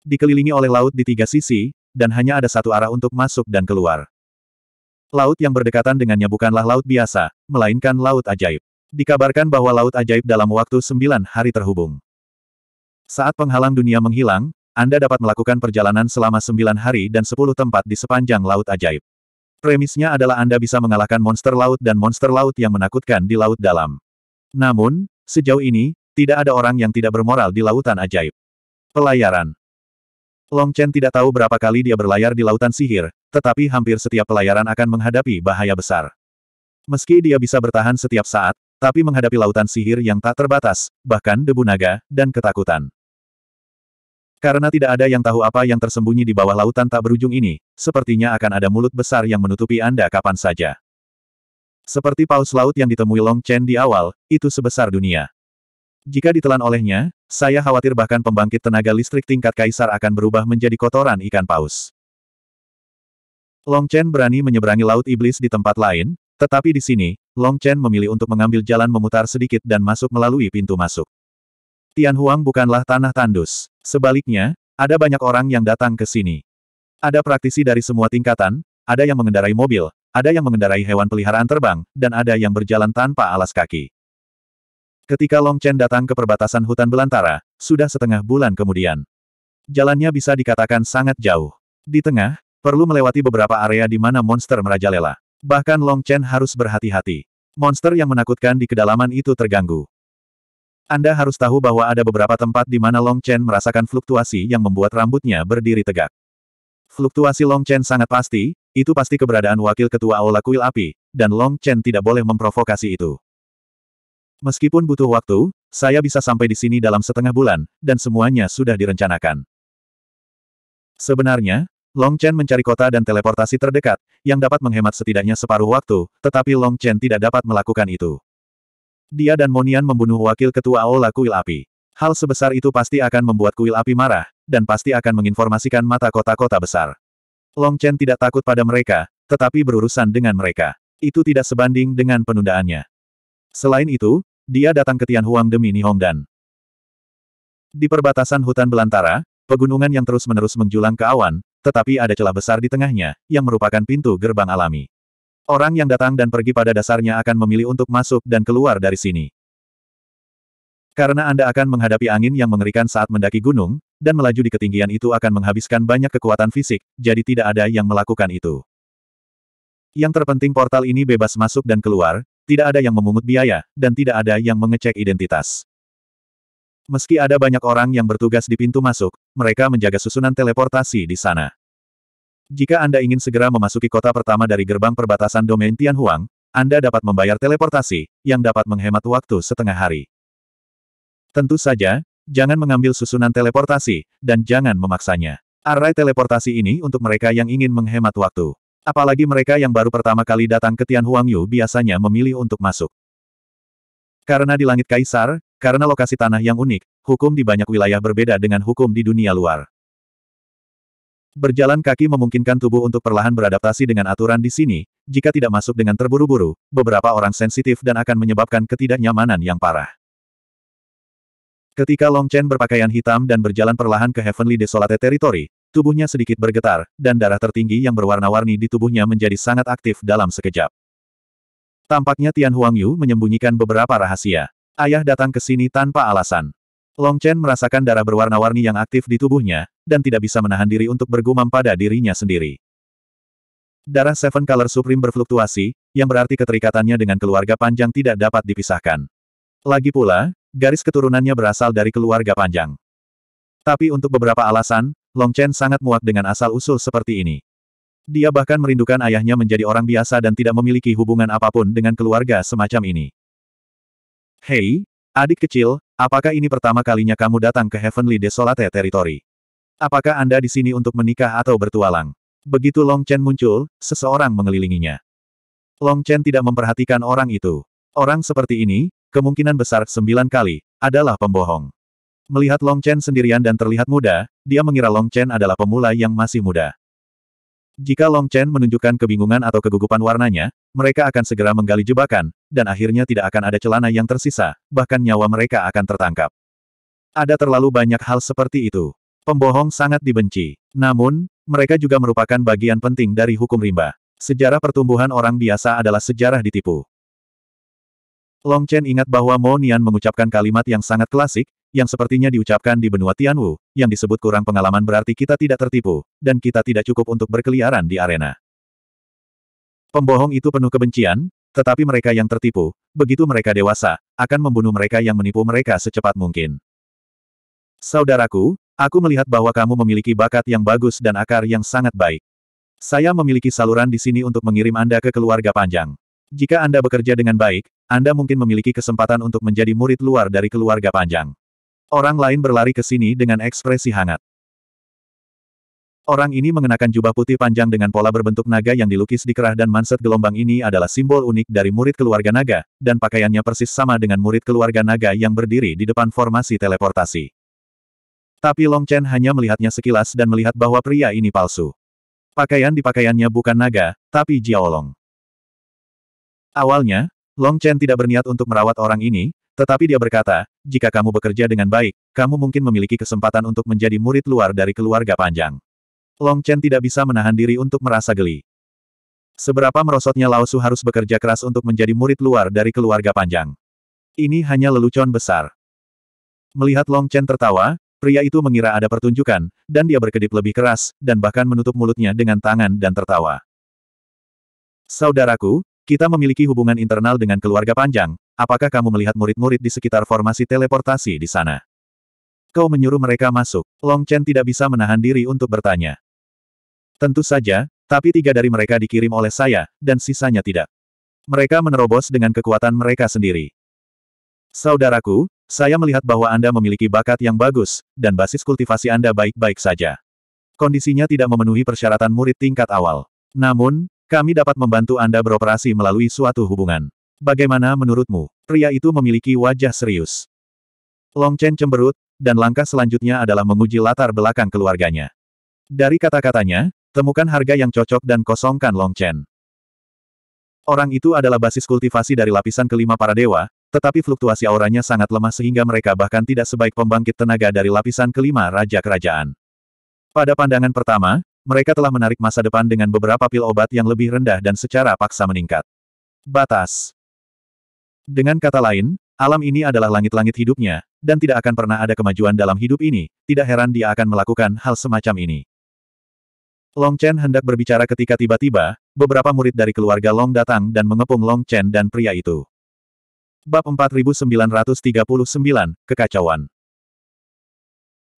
Dikelilingi oleh laut di tiga sisi, dan hanya ada satu arah untuk masuk dan keluar. Laut yang berdekatan dengannya bukanlah laut biasa, melainkan laut ajaib. Dikabarkan bahwa laut ajaib dalam waktu sembilan hari terhubung. Saat penghalang dunia menghilang, Anda dapat melakukan perjalanan selama sembilan hari dan sepuluh tempat di sepanjang Laut Ajaib. Premisnya adalah Anda bisa mengalahkan monster laut dan monster laut yang menakutkan di Laut Dalam. Namun, sejauh ini, tidak ada orang yang tidak bermoral di Lautan Ajaib. Pelayaran Long Chen tidak tahu berapa kali dia berlayar di Lautan Sihir, tetapi hampir setiap pelayaran akan menghadapi bahaya besar. Meski dia bisa bertahan setiap saat, tapi menghadapi lautan sihir yang tak terbatas, bahkan debu naga, dan ketakutan. Karena tidak ada yang tahu apa yang tersembunyi di bawah lautan tak berujung ini, sepertinya akan ada mulut besar yang menutupi Anda kapan saja. Seperti paus laut yang ditemui Long Chen di awal, itu sebesar dunia. Jika ditelan olehnya, saya khawatir bahkan pembangkit tenaga listrik tingkat kaisar akan berubah menjadi kotoran ikan paus. Long Chen berani menyeberangi laut iblis di tempat lain, tetapi di sini, Long Chen memilih untuk mengambil jalan memutar sedikit dan masuk melalui pintu masuk. Tianhuang bukanlah tanah tandus. Sebaliknya, ada banyak orang yang datang ke sini. Ada praktisi dari semua tingkatan, ada yang mengendarai mobil, ada yang mengendarai hewan peliharaan terbang, dan ada yang berjalan tanpa alas kaki. Ketika Long Chen datang ke perbatasan hutan belantara, sudah setengah bulan kemudian. Jalannya bisa dikatakan sangat jauh. Di tengah, perlu melewati beberapa area di mana monster merajalela. Bahkan Long Chen harus berhati-hati. Monster yang menakutkan di kedalaman itu terganggu. Anda harus tahu bahwa ada beberapa tempat di mana Long Chen merasakan fluktuasi yang membuat rambutnya berdiri tegak. Fluktuasi Long Chen sangat pasti, itu pasti keberadaan wakil ketua Aula Kuil Api, dan Long Chen tidak boleh memprovokasi itu. Meskipun butuh waktu, saya bisa sampai di sini dalam setengah bulan, dan semuanya sudah direncanakan. Sebenarnya, Long Chen mencari kota dan teleportasi terdekat, yang dapat menghemat setidaknya separuh waktu, tetapi Long Chen tidak dapat melakukan itu. Dia dan Monian membunuh wakil ketua Aula Kuil Api. Hal sebesar itu pasti akan membuat kuil api marah, dan pasti akan menginformasikan mata kota-kota besar. Long Chen tidak takut pada mereka, tetapi berurusan dengan mereka. Itu tidak sebanding dengan penundaannya. Selain itu, dia datang ke Tianhuang demi dan Di perbatasan hutan belantara, pegunungan yang terus-menerus menjulang ke awan, tetapi ada celah besar di tengahnya, yang merupakan pintu gerbang alami. Orang yang datang dan pergi pada dasarnya akan memilih untuk masuk dan keluar dari sini. Karena Anda akan menghadapi angin yang mengerikan saat mendaki gunung, dan melaju di ketinggian itu akan menghabiskan banyak kekuatan fisik, jadi tidak ada yang melakukan itu. Yang terpenting portal ini bebas masuk dan keluar, tidak ada yang memungut biaya, dan tidak ada yang mengecek identitas. Meski ada banyak orang yang bertugas di pintu masuk, mereka menjaga susunan teleportasi di sana. Jika Anda ingin segera memasuki kota pertama dari gerbang perbatasan domain Tianhuang, Anda dapat membayar teleportasi, yang dapat menghemat waktu setengah hari. Tentu saja, jangan mengambil susunan teleportasi, dan jangan memaksanya. Array teleportasi ini untuk mereka yang ingin menghemat waktu. Apalagi mereka yang baru pertama kali datang ke Tianhuangyu biasanya memilih untuk masuk. Karena di langit kaisar, karena lokasi tanah yang unik, hukum di banyak wilayah berbeda dengan hukum di dunia luar. Berjalan kaki memungkinkan tubuh untuk perlahan beradaptasi dengan aturan di sini, jika tidak masuk dengan terburu-buru, beberapa orang sensitif dan akan menyebabkan ketidaknyamanan yang parah. Ketika Long Chen berpakaian hitam dan berjalan perlahan ke Heavenly Desolate Territory, tubuhnya sedikit bergetar, dan darah tertinggi yang berwarna-warni di tubuhnya menjadi sangat aktif dalam sekejap. Tampaknya Tian Huang Yu menyembunyikan beberapa rahasia. Ayah datang ke sini tanpa alasan. Long Chen merasakan darah berwarna-warni yang aktif di tubuhnya, dan tidak bisa menahan diri untuk bergumam pada dirinya sendiri. Darah Seven Color Supreme berfluktuasi, yang berarti keterikatannya dengan keluarga panjang tidak dapat dipisahkan. Lagi pula, garis keturunannya berasal dari keluarga panjang. Tapi untuk beberapa alasan, Long Chen sangat muak dengan asal-usul seperti ini. Dia bahkan merindukan ayahnya menjadi orang biasa dan tidak memiliki hubungan apapun dengan keluarga semacam ini. Hei, adik kecil, Apakah ini pertama kalinya kamu datang ke Heavenly Desolate Territory? Apakah Anda di sini untuk menikah atau bertualang? Begitu Long Chen muncul, seseorang mengelilinginya. Long Chen tidak memperhatikan orang itu. Orang seperti ini, kemungkinan besar sembilan kali, adalah pembohong. Melihat Long Chen sendirian dan terlihat muda, dia mengira Long Chen adalah pemula yang masih muda. Jika Long Chen menunjukkan kebingungan atau kegugupan warnanya, mereka akan segera menggali jebakan, dan akhirnya tidak akan ada celana yang tersisa, bahkan nyawa mereka akan tertangkap. Ada terlalu banyak hal seperti itu. Pembohong sangat dibenci. Namun, mereka juga merupakan bagian penting dari hukum rimba. Sejarah pertumbuhan orang biasa adalah sejarah ditipu. Long Chen ingat bahwa Mo Nian mengucapkan kalimat yang sangat klasik, yang sepertinya diucapkan di benua Tianwu, yang disebut kurang pengalaman berarti kita tidak tertipu, dan kita tidak cukup untuk berkeliaran di arena. Pembohong itu penuh kebencian, tetapi mereka yang tertipu, begitu mereka dewasa, akan membunuh mereka yang menipu mereka secepat mungkin. Saudaraku, aku melihat bahwa kamu memiliki bakat yang bagus dan akar yang sangat baik. Saya memiliki saluran di sini untuk mengirim Anda ke keluarga panjang. Jika Anda bekerja dengan baik, Anda mungkin memiliki kesempatan untuk menjadi murid luar dari keluarga panjang. Orang lain berlari ke sini dengan ekspresi hangat. Orang ini mengenakan jubah putih panjang dengan pola berbentuk naga yang dilukis di kerah dan manset gelombang ini adalah simbol unik dari murid keluarga naga, dan pakaiannya persis sama dengan murid keluarga naga yang berdiri di depan formasi teleportasi. Tapi Long Chen hanya melihatnya sekilas dan melihat bahwa pria ini palsu. Pakaian di pakaiannya bukan naga, tapi jiao long. Awalnya, Long Chen tidak berniat untuk merawat orang ini, tetapi dia berkata, jika kamu bekerja dengan baik, kamu mungkin memiliki kesempatan untuk menjadi murid luar dari keluarga panjang. Long Chen tidak bisa menahan diri untuk merasa geli. Seberapa merosotnya Lao Su harus bekerja keras untuk menjadi murid luar dari keluarga panjang. Ini hanya lelucon besar. Melihat Long Chen tertawa, pria itu mengira ada pertunjukan, dan dia berkedip lebih keras, dan bahkan menutup mulutnya dengan tangan dan tertawa. Saudaraku, kita memiliki hubungan internal dengan keluarga panjang, Apakah kamu melihat murid-murid di sekitar formasi teleportasi di sana? Kau menyuruh mereka masuk. Long Chen tidak bisa menahan diri untuk bertanya. Tentu saja, tapi tiga dari mereka dikirim oleh saya, dan sisanya tidak. Mereka menerobos dengan kekuatan mereka sendiri. Saudaraku, saya melihat bahwa Anda memiliki bakat yang bagus, dan basis kultivasi Anda baik-baik saja. Kondisinya tidak memenuhi persyaratan murid tingkat awal. Namun, kami dapat membantu Anda beroperasi melalui suatu hubungan. Bagaimana menurutmu? Pria itu memiliki wajah serius. Long Chen cemberut, dan langkah selanjutnya adalah menguji latar belakang keluarganya. Dari kata-katanya, temukan harga yang cocok dan kosongkan Long Chen. Orang itu adalah basis kultivasi dari lapisan kelima para dewa, tetapi fluktuasi auranya sangat lemah sehingga mereka bahkan tidak sebaik pembangkit tenaga dari lapisan kelima raja kerajaan. Pada pandangan pertama, mereka telah menarik masa depan dengan beberapa pil obat yang lebih rendah dan secara paksa meningkat. Batas dengan kata lain, alam ini adalah langit-langit hidupnya, dan tidak akan pernah ada kemajuan dalam hidup ini, tidak heran dia akan melakukan hal semacam ini. Long Chen hendak berbicara ketika tiba-tiba, beberapa murid dari keluarga Long datang dan mengepung Long Chen dan pria itu. Bab 4939, Kekacauan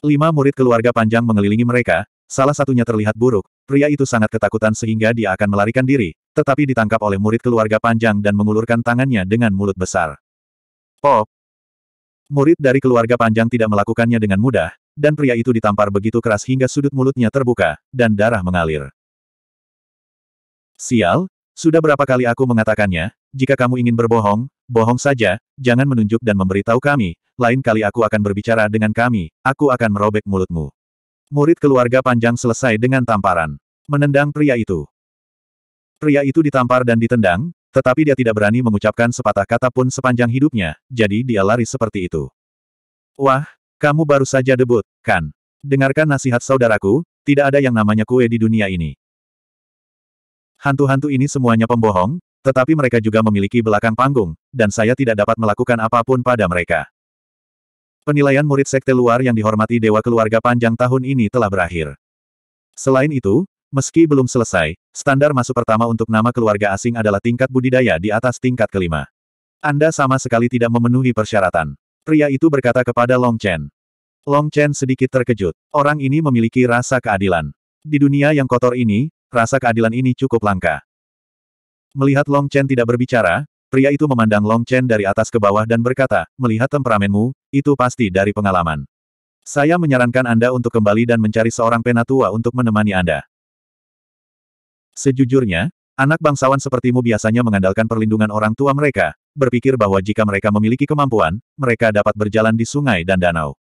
Lima murid keluarga panjang mengelilingi mereka, Salah satunya terlihat buruk, pria itu sangat ketakutan sehingga dia akan melarikan diri, tetapi ditangkap oleh murid keluarga panjang dan mengulurkan tangannya dengan mulut besar. Pop! Murid dari keluarga panjang tidak melakukannya dengan mudah, dan pria itu ditampar begitu keras hingga sudut mulutnya terbuka, dan darah mengalir. Sial, sudah berapa kali aku mengatakannya, jika kamu ingin berbohong, bohong saja, jangan menunjuk dan memberitahu kami, lain kali aku akan berbicara dengan kami, aku akan merobek mulutmu. Murid keluarga panjang selesai dengan tamparan. Menendang pria itu. Pria itu ditampar dan ditendang, tetapi dia tidak berani mengucapkan sepatah kata pun sepanjang hidupnya, jadi dia lari seperti itu. Wah, kamu baru saja debut, kan? Dengarkan nasihat saudaraku, tidak ada yang namanya kue di dunia ini. Hantu-hantu ini semuanya pembohong, tetapi mereka juga memiliki belakang panggung, dan saya tidak dapat melakukan apapun pada mereka. Penilaian murid sekte luar yang dihormati Dewa Keluarga Panjang tahun ini telah berakhir. Selain itu, meski belum selesai, standar masuk pertama untuk nama keluarga asing adalah tingkat budidaya di atas tingkat kelima. Anda sama sekali tidak memenuhi persyaratan. Pria itu berkata kepada Long Chen. Long Chen sedikit terkejut. Orang ini memiliki rasa keadilan. Di dunia yang kotor ini, rasa keadilan ini cukup langka. Melihat Long Chen tidak berbicara, Pria itu memandang Long Chen dari atas ke bawah dan berkata, melihat temperamenmu, itu pasti dari pengalaman. Saya menyarankan Anda untuk kembali dan mencari seorang penatua untuk menemani Anda. Sejujurnya, anak bangsawan sepertimu biasanya mengandalkan perlindungan orang tua mereka, berpikir bahwa jika mereka memiliki kemampuan, mereka dapat berjalan di sungai dan danau.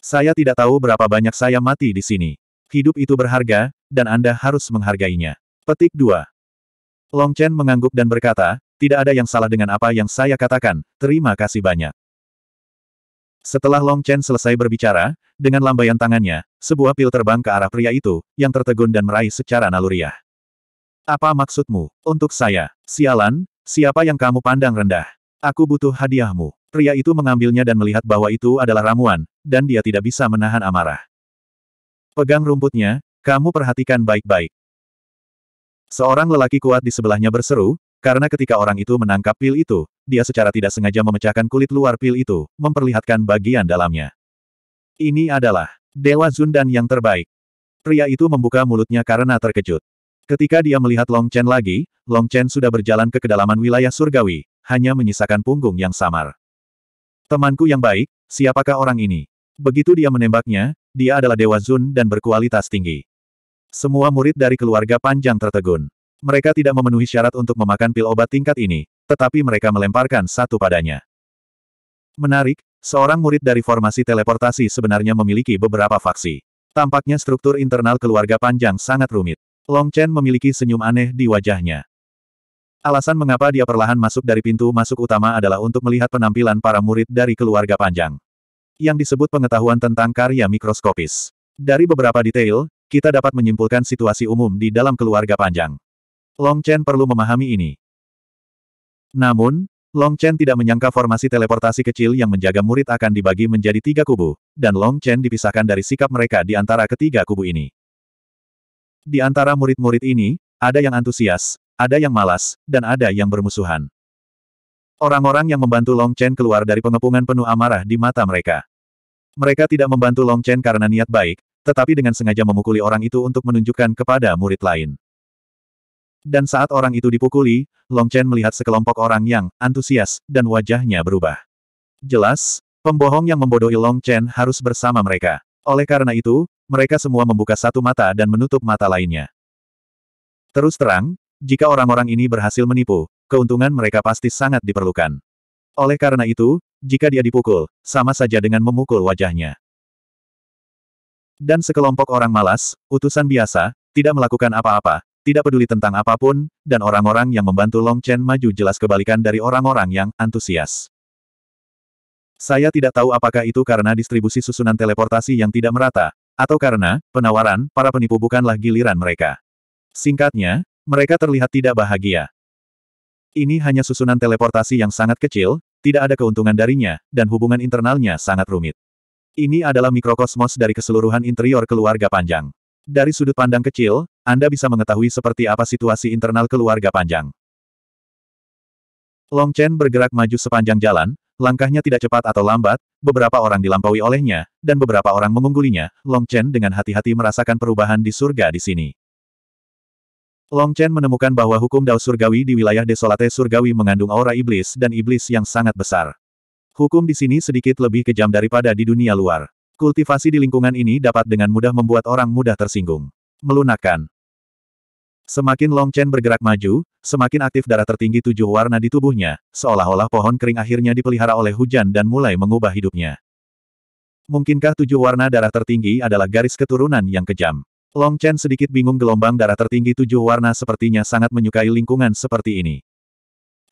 Saya tidak tahu berapa banyak saya mati di sini. Hidup itu berharga, dan Anda harus menghargainya. Petik 2. Long Chen mengangguk dan berkata, tidak ada yang salah dengan apa yang saya katakan, terima kasih banyak. Setelah Long Chen selesai berbicara, dengan lambaian tangannya, sebuah pil terbang ke arah pria itu, yang tertegun dan meraih secara naluriah. Apa maksudmu? Untuk saya, sialan, siapa yang kamu pandang rendah? Aku butuh hadiahmu. Pria itu mengambilnya dan melihat bahwa itu adalah ramuan, dan dia tidak bisa menahan amarah. Pegang rumputnya, kamu perhatikan baik-baik. Seorang lelaki kuat di sebelahnya berseru, karena ketika orang itu menangkap pil itu, dia secara tidak sengaja memecahkan kulit luar pil itu, memperlihatkan bagian dalamnya. Ini adalah Dewa Zundan yang terbaik. Pria itu membuka mulutnya karena terkejut. Ketika dia melihat Long Chen lagi, Long Chen sudah berjalan ke kedalaman wilayah surgawi, hanya menyisakan punggung yang samar. Temanku yang baik, siapakah orang ini? Begitu dia menembaknya, dia adalah Dewa Zun dan berkualitas tinggi. Semua murid dari keluarga panjang tertegun. Mereka tidak memenuhi syarat untuk memakan pil obat tingkat ini, tetapi mereka melemparkan satu padanya. Menarik, seorang murid dari formasi teleportasi sebenarnya memiliki beberapa faksi. Tampaknya struktur internal keluarga panjang sangat rumit. Long Chen memiliki senyum aneh di wajahnya. Alasan mengapa dia perlahan masuk dari pintu masuk utama adalah untuk melihat penampilan para murid dari keluarga panjang. Yang disebut pengetahuan tentang karya mikroskopis. Dari beberapa detail, kita dapat menyimpulkan situasi umum di dalam keluarga panjang. Long Chen perlu memahami ini. Namun, Long Chen tidak menyangka formasi teleportasi kecil yang menjaga murid akan dibagi menjadi tiga kubu, dan Long Chen dipisahkan dari sikap mereka di antara ketiga kubu ini. Di antara murid-murid ini, ada yang antusias, ada yang malas, dan ada yang bermusuhan. Orang-orang yang membantu Long Chen keluar dari pengepungan penuh amarah di mata mereka. Mereka tidak membantu Long Chen karena niat baik, tetapi dengan sengaja memukuli orang itu untuk menunjukkan kepada murid lain. Dan saat orang itu dipukuli, Long Chen melihat sekelompok orang yang antusias, dan wajahnya berubah. Jelas, pembohong yang membodohi Long Chen harus bersama mereka. Oleh karena itu, mereka semua membuka satu mata dan menutup mata lainnya. Terus terang, jika orang-orang ini berhasil menipu, keuntungan mereka pasti sangat diperlukan. Oleh karena itu, jika dia dipukul, sama saja dengan memukul wajahnya. Dan sekelompok orang malas, utusan biasa, tidak melakukan apa-apa, tidak peduli tentang apapun, dan orang-orang yang membantu Long Chen maju jelas kebalikan dari orang-orang yang antusias. Saya tidak tahu apakah itu karena distribusi susunan teleportasi yang tidak merata, atau karena penawaran para penipu bukanlah giliran mereka. Singkatnya, mereka terlihat tidak bahagia. Ini hanya susunan teleportasi yang sangat kecil, tidak ada keuntungan darinya, dan hubungan internalnya sangat rumit. Ini adalah mikrokosmos dari keseluruhan interior keluarga panjang. Dari sudut pandang kecil, Anda bisa mengetahui seperti apa situasi internal keluarga panjang. Long Chen bergerak maju sepanjang jalan, langkahnya tidak cepat atau lambat, beberapa orang dilampaui olehnya, dan beberapa orang mengunggulinya, Long Chen dengan hati-hati merasakan perubahan di surga di sini. Long Chen menemukan bahwa hukum Dao Surgawi di wilayah Desolate Surgawi mengandung aura iblis dan iblis yang sangat besar. Hukum di sini sedikit lebih kejam daripada di dunia luar. Kultivasi di lingkungan ini dapat dengan mudah membuat orang mudah tersinggung. Melunakkan. Semakin Long Chen bergerak maju, semakin aktif darah tertinggi tujuh warna di tubuhnya, seolah-olah pohon kering akhirnya dipelihara oleh hujan dan mulai mengubah hidupnya. Mungkinkah tujuh warna darah tertinggi adalah garis keturunan yang kejam? Long Chen sedikit bingung gelombang darah tertinggi tujuh warna sepertinya sangat menyukai lingkungan seperti ini.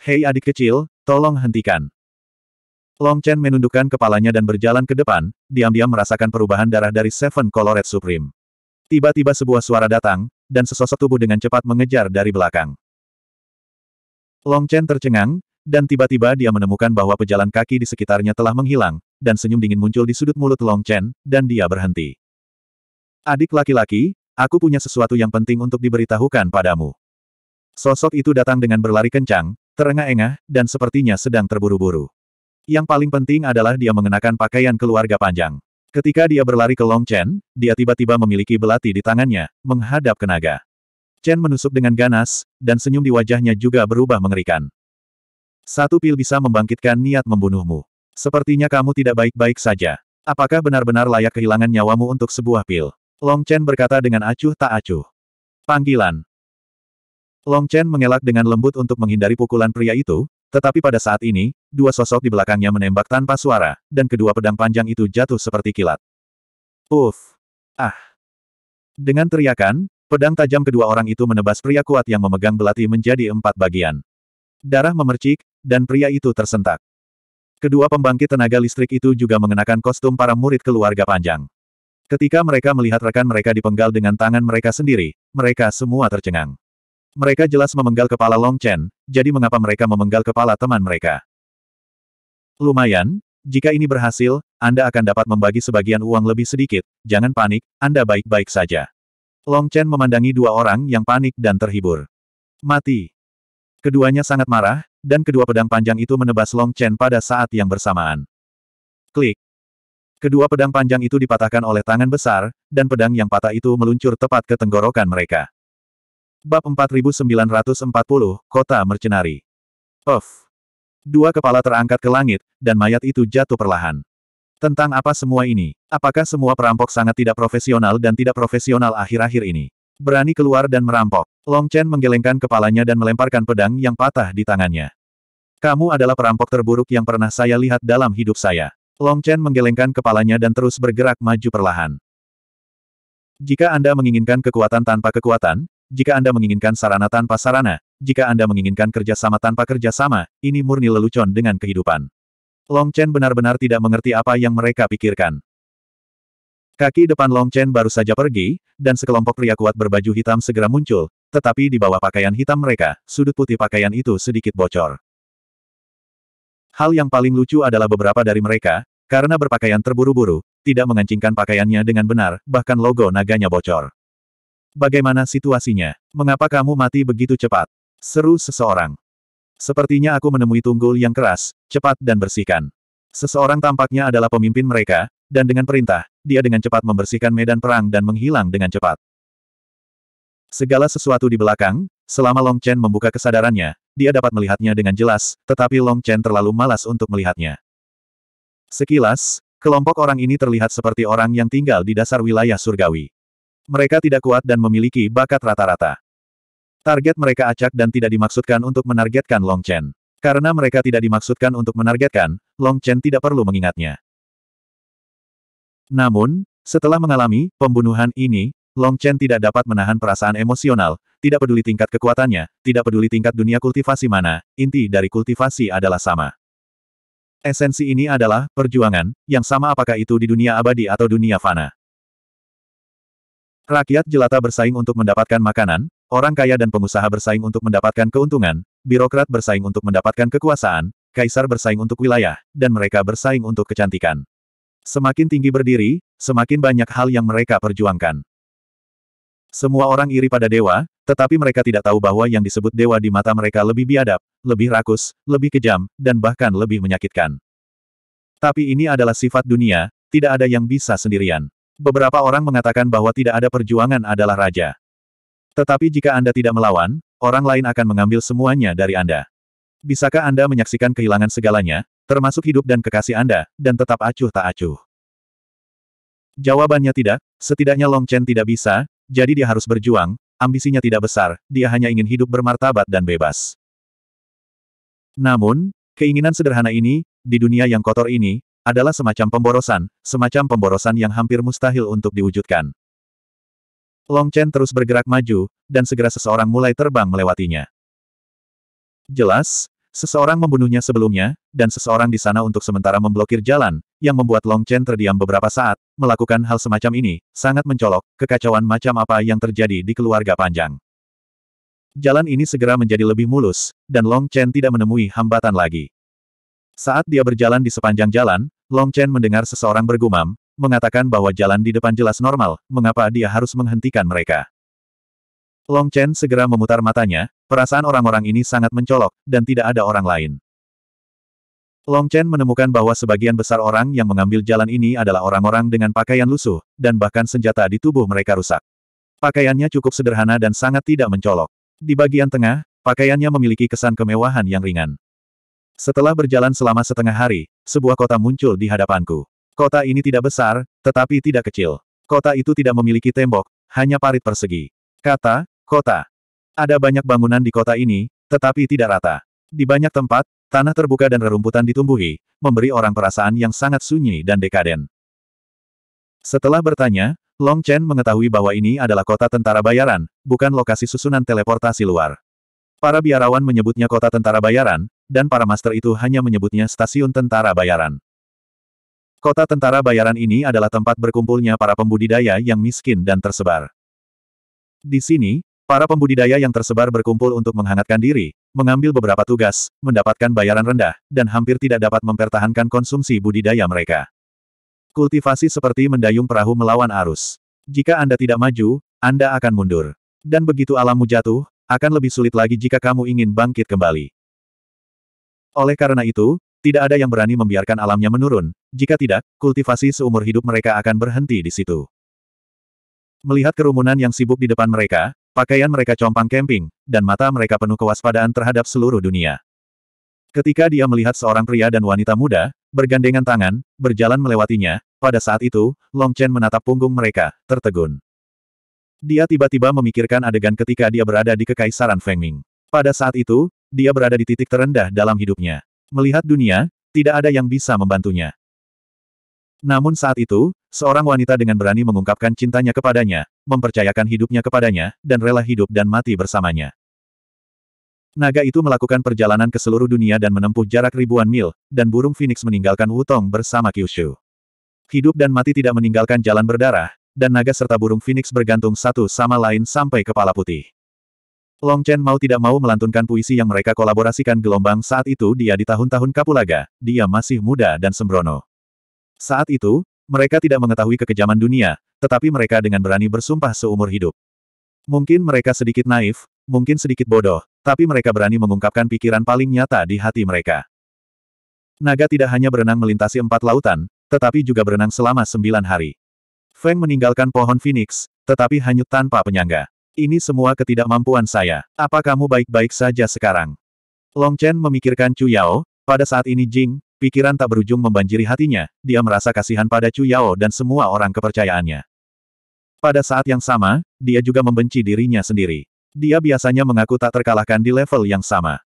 Hei adik kecil, tolong hentikan. Long Chen menundukkan kepalanya dan berjalan ke depan, diam-diam merasakan perubahan darah dari Seven Colored Supreme. Tiba-tiba sebuah suara datang, dan sesosok tubuh dengan cepat mengejar dari belakang. Long Chen tercengang, dan tiba-tiba dia menemukan bahwa pejalan kaki di sekitarnya telah menghilang, dan senyum dingin muncul di sudut mulut Long Chen, dan dia berhenti. Adik laki-laki, aku punya sesuatu yang penting untuk diberitahukan padamu. Sosok itu datang dengan berlari kencang, terengah-engah, dan sepertinya sedang terburu-buru. Yang paling penting adalah dia mengenakan pakaian keluarga panjang. Ketika dia berlari ke Long Chen, dia tiba-tiba memiliki belati di tangannya, menghadap ke naga. Chen menusuk dengan ganas, dan senyum di wajahnya juga berubah mengerikan. Satu pil bisa membangkitkan niat membunuhmu. Sepertinya kamu tidak baik-baik saja. Apakah benar-benar layak kehilangan nyawamu untuk sebuah pil? Long Chen berkata dengan acuh tak acuh. Panggilan. Long Chen mengelak dengan lembut untuk menghindari pukulan pria itu, tetapi pada saat ini, dua sosok di belakangnya menembak tanpa suara, dan kedua pedang panjang itu jatuh seperti kilat. Uff! Ah! Dengan teriakan, pedang tajam kedua orang itu menebas pria kuat yang memegang belati menjadi empat bagian. Darah memercik, dan pria itu tersentak. Kedua pembangkit tenaga listrik itu juga mengenakan kostum para murid keluarga panjang. Ketika mereka melihat rekan mereka dipenggal dengan tangan mereka sendiri, mereka semua tercengang. Mereka jelas memenggal kepala Long Chen, jadi mengapa mereka memenggal kepala teman mereka? Lumayan, jika ini berhasil, Anda akan dapat membagi sebagian uang lebih sedikit, jangan panik, Anda baik-baik saja. Long Chen memandangi dua orang yang panik dan terhibur. Mati. Keduanya sangat marah, dan kedua pedang panjang itu menebas Long Chen pada saat yang bersamaan. Klik. Kedua pedang panjang itu dipatahkan oleh tangan besar, dan pedang yang patah itu meluncur tepat ke tenggorokan mereka. Bab 4940, Kota Mercenari. Off. Dua kepala terangkat ke langit, dan mayat itu jatuh perlahan. Tentang apa semua ini? Apakah semua perampok sangat tidak profesional dan tidak profesional akhir-akhir ini? Berani keluar dan merampok. Long Chen menggelengkan kepalanya dan melemparkan pedang yang patah di tangannya. Kamu adalah perampok terburuk yang pernah saya lihat dalam hidup saya. Long Chen menggelengkan kepalanya dan terus bergerak maju perlahan. Jika Anda menginginkan kekuatan tanpa kekuatan, jika Anda menginginkan sarana tanpa sarana, jika Anda menginginkan kerjasama tanpa kerjasama, ini murni lelucon dengan kehidupan. Long Chen benar-benar tidak mengerti apa yang mereka pikirkan. Kaki depan Long Chen baru saja pergi, dan sekelompok pria kuat berbaju hitam segera muncul, tetapi di bawah pakaian hitam mereka, sudut putih pakaian itu sedikit bocor. Hal yang paling lucu adalah beberapa dari mereka, karena berpakaian terburu-buru, tidak mengancingkan pakaiannya dengan benar, bahkan logo naganya bocor. Bagaimana situasinya? Mengapa kamu mati begitu cepat? Seru seseorang. Sepertinya aku menemui tunggul yang keras, cepat dan bersihkan. Seseorang tampaknya adalah pemimpin mereka, dan dengan perintah, dia dengan cepat membersihkan medan perang dan menghilang dengan cepat. Segala sesuatu di belakang, selama Long Chen membuka kesadarannya, dia dapat melihatnya dengan jelas, tetapi Long Chen terlalu malas untuk melihatnya. Sekilas, kelompok orang ini terlihat seperti orang yang tinggal di dasar wilayah surgawi. Mereka tidak kuat dan memiliki bakat rata-rata. Target mereka acak dan tidak dimaksudkan untuk menargetkan Long Chen. Karena mereka tidak dimaksudkan untuk menargetkan, Long Chen tidak perlu mengingatnya. Namun, setelah mengalami pembunuhan ini, Long Chen tidak dapat menahan perasaan emosional, tidak peduli tingkat kekuatannya, tidak peduli tingkat dunia kultivasi mana, inti dari kultivasi adalah sama. Esensi ini adalah perjuangan, yang sama apakah itu di dunia abadi atau dunia fana. Rakyat jelata bersaing untuk mendapatkan makanan, orang kaya dan pengusaha bersaing untuk mendapatkan keuntungan, birokrat bersaing untuk mendapatkan kekuasaan, kaisar bersaing untuk wilayah, dan mereka bersaing untuk kecantikan. Semakin tinggi berdiri, semakin banyak hal yang mereka perjuangkan. Semua orang iri pada dewa, tetapi mereka tidak tahu bahwa yang disebut dewa di mata mereka lebih biadab, lebih rakus, lebih kejam, dan bahkan lebih menyakitkan. Tapi ini adalah sifat dunia, tidak ada yang bisa sendirian. Beberapa orang mengatakan bahwa tidak ada perjuangan adalah raja. Tetapi jika Anda tidak melawan, orang lain akan mengambil semuanya dari Anda. Bisakah Anda menyaksikan kehilangan segalanya, termasuk hidup dan kekasih Anda, dan tetap acuh tak acuh? Jawabannya tidak, setidaknya Long Chen tidak bisa, jadi dia harus berjuang, ambisinya tidak besar, dia hanya ingin hidup bermartabat dan bebas. Namun, keinginan sederhana ini, di dunia yang kotor ini, adalah semacam pemborosan, semacam pemborosan yang hampir mustahil untuk diwujudkan. Long Chen terus bergerak maju, dan segera seseorang mulai terbang melewatinya. Jelas, seseorang membunuhnya sebelumnya, dan seseorang di sana untuk sementara memblokir jalan, yang membuat Long Chen terdiam beberapa saat, melakukan hal semacam ini, sangat mencolok, kekacauan macam apa yang terjadi di keluarga panjang. Jalan ini segera menjadi lebih mulus, dan Long Chen tidak menemui hambatan lagi. Saat dia berjalan di sepanjang jalan, Long Chen mendengar seseorang bergumam, mengatakan bahwa jalan di depan jelas normal, mengapa dia harus menghentikan mereka. Long Chen segera memutar matanya, perasaan orang-orang ini sangat mencolok, dan tidak ada orang lain. Long Chen menemukan bahwa sebagian besar orang yang mengambil jalan ini adalah orang-orang dengan pakaian lusuh, dan bahkan senjata di tubuh mereka rusak. Pakaiannya cukup sederhana dan sangat tidak mencolok. Di bagian tengah, pakaiannya memiliki kesan kemewahan yang ringan. Setelah berjalan selama setengah hari, sebuah kota muncul di hadapanku. Kota ini tidak besar, tetapi tidak kecil. Kota itu tidak memiliki tembok, hanya parit persegi. Kata, kota. Ada banyak bangunan di kota ini, tetapi tidak rata. Di banyak tempat, tanah terbuka dan rerumputan ditumbuhi, memberi orang perasaan yang sangat sunyi dan dekaden. Setelah bertanya, Long Chen mengetahui bahwa ini adalah kota tentara bayaran, bukan lokasi susunan teleportasi luar. Para biarawan menyebutnya kota tentara bayaran, dan para master itu hanya menyebutnya stasiun tentara bayaran. Kota tentara bayaran ini adalah tempat berkumpulnya para pembudidaya yang miskin dan tersebar. Di sini, para pembudidaya yang tersebar berkumpul untuk menghangatkan diri, mengambil beberapa tugas, mendapatkan bayaran rendah, dan hampir tidak dapat mempertahankan konsumsi budidaya mereka. Kultivasi seperti mendayung perahu melawan arus. Jika Anda tidak maju, Anda akan mundur. Dan begitu alammu jatuh, akan lebih sulit lagi jika kamu ingin bangkit kembali. Oleh karena itu, tidak ada yang berani membiarkan alamnya menurun, jika tidak, kultivasi seumur hidup mereka akan berhenti di situ. Melihat kerumunan yang sibuk di depan mereka, pakaian mereka compang camping, dan mata mereka penuh kewaspadaan terhadap seluruh dunia. Ketika dia melihat seorang pria dan wanita muda, bergandengan tangan, berjalan melewatinya, pada saat itu, Long Chen menatap punggung mereka, tertegun. Dia tiba-tiba memikirkan adegan ketika dia berada di kekaisaran Feng Ming. Pada saat itu, dia berada di titik terendah dalam hidupnya. Melihat dunia, tidak ada yang bisa membantunya. Namun saat itu, seorang wanita dengan berani mengungkapkan cintanya kepadanya, mempercayakan hidupnya kepadanya, dan rela hidup dan mati bersamanya. Naga itu melakukan perjalanan ke seluruh dunia dan menempuh jarak ribuan mil, dan burung phoenix meninggalkan Wutong bersama Kyushu. Hidup dan mati tidak meninggalkan jalan berdarah, dan naga serta burung phoenix bergantung satu sama lain sampai kepala putih. Long Chen mau tidak mau melantunkan puisi yang mereka kolaborasikan gelombang saat itu dia di tahun-tahun Kapulaga, dia masih muda dan sembrono. Saat itu, mereka tidak mengetahui kekejaman dunia, tetapi mereka dengan berani bersumpah seumur hidup. Mungkin mereka sedikit naif, mungkin sedikit bodoh, tapi mereka berani mengungkapkan pikiran paling nyata di hati mereka. Naga tidak hanya berenang melintasi empat lautan, tetapi juga berenang selama sembilan hari. Feng meninggalkan pohon Phoenix, tetapi hanyut tanpa penyangga. Ini semua ketidakmampuan saya. Apa kamu baik-baik saja sekarang? Long Chen memikirkan Chu Yao, pada saat ini Jing, pikiran tak berujung membanjiri hatinya, dia merasa kasihan pada Chu Yao dan semua orang kepercayaannya. Pada saat yang sama, dia juga membenci dirinya sendiri. Dia biasanya mengaku tak terkalahkan di level yang sama.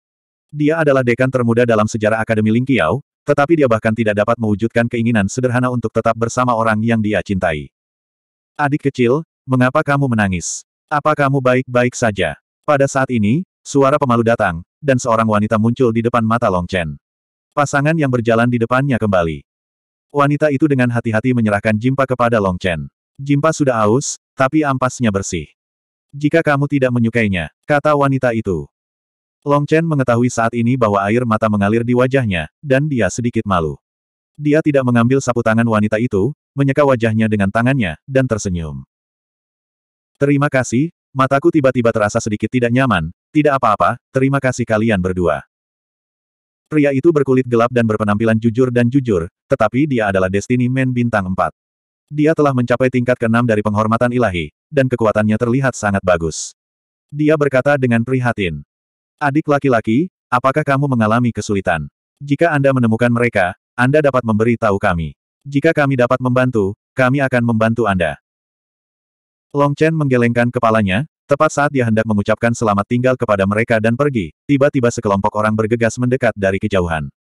Dia adalah dekan termuda dalam sejarah Akademi Ling Lingqiao, tetapi dia bahkan tidak dapat mewujudkan keinginan sederhana untuk tetap bersama orang yang dia cintai. Adik kecil, mengapa kamu menangis? Apa kamu baik-baik saja? Pada saat ini, suara pemalu datang, dan seorang wanita muncul di depan mata Long Chen. Pasangan yang berjalan di depannya kembali. Wanita itu dengan hati-hati menyerahkan jimpa kepada Long Chen. Jimpa sudah aus, tapi ampasnya bersih. Jika kamu tidak menyukainya, kata wanita itu. Long Chen mengetahui saat ini bahwa air mata mengalir di wajahnya, dan dia sedikit malu. Dia tidak mengambil sapu tangan wanita itu, menyeka wajahnya dengan tangannya, dan tersenyum. Terima kasih, mataku tiba-tiba terasa sedikit tidak nyaman, tidak apa-apa, terima kasih kalian berdua. Pria itu berkulit gelap dan berpenampilan jujur dan jujur, tetapi dia adalah Destiny Man bintang 4. Dia telah mencapai tingkat keenam dari penghormatan ilahi, dan kekuatannya terlihat sangat bagus. Dia berkata dengan prihatin. Adik laki-laki, apakah kamu mengalami kesulitan? Jika Anda menemukan mereka, Anda dapat memberi tahu kami. Jika kami dapat membantu, kami akan membantu Anda. Long Chen menggelengkan kepalanya, tepat saat dia hendak mengucapkan selamat tinggal kepada mereka dan pergi, tiba-tiba sekelompok orang bergegas mendekat dari kejauhan.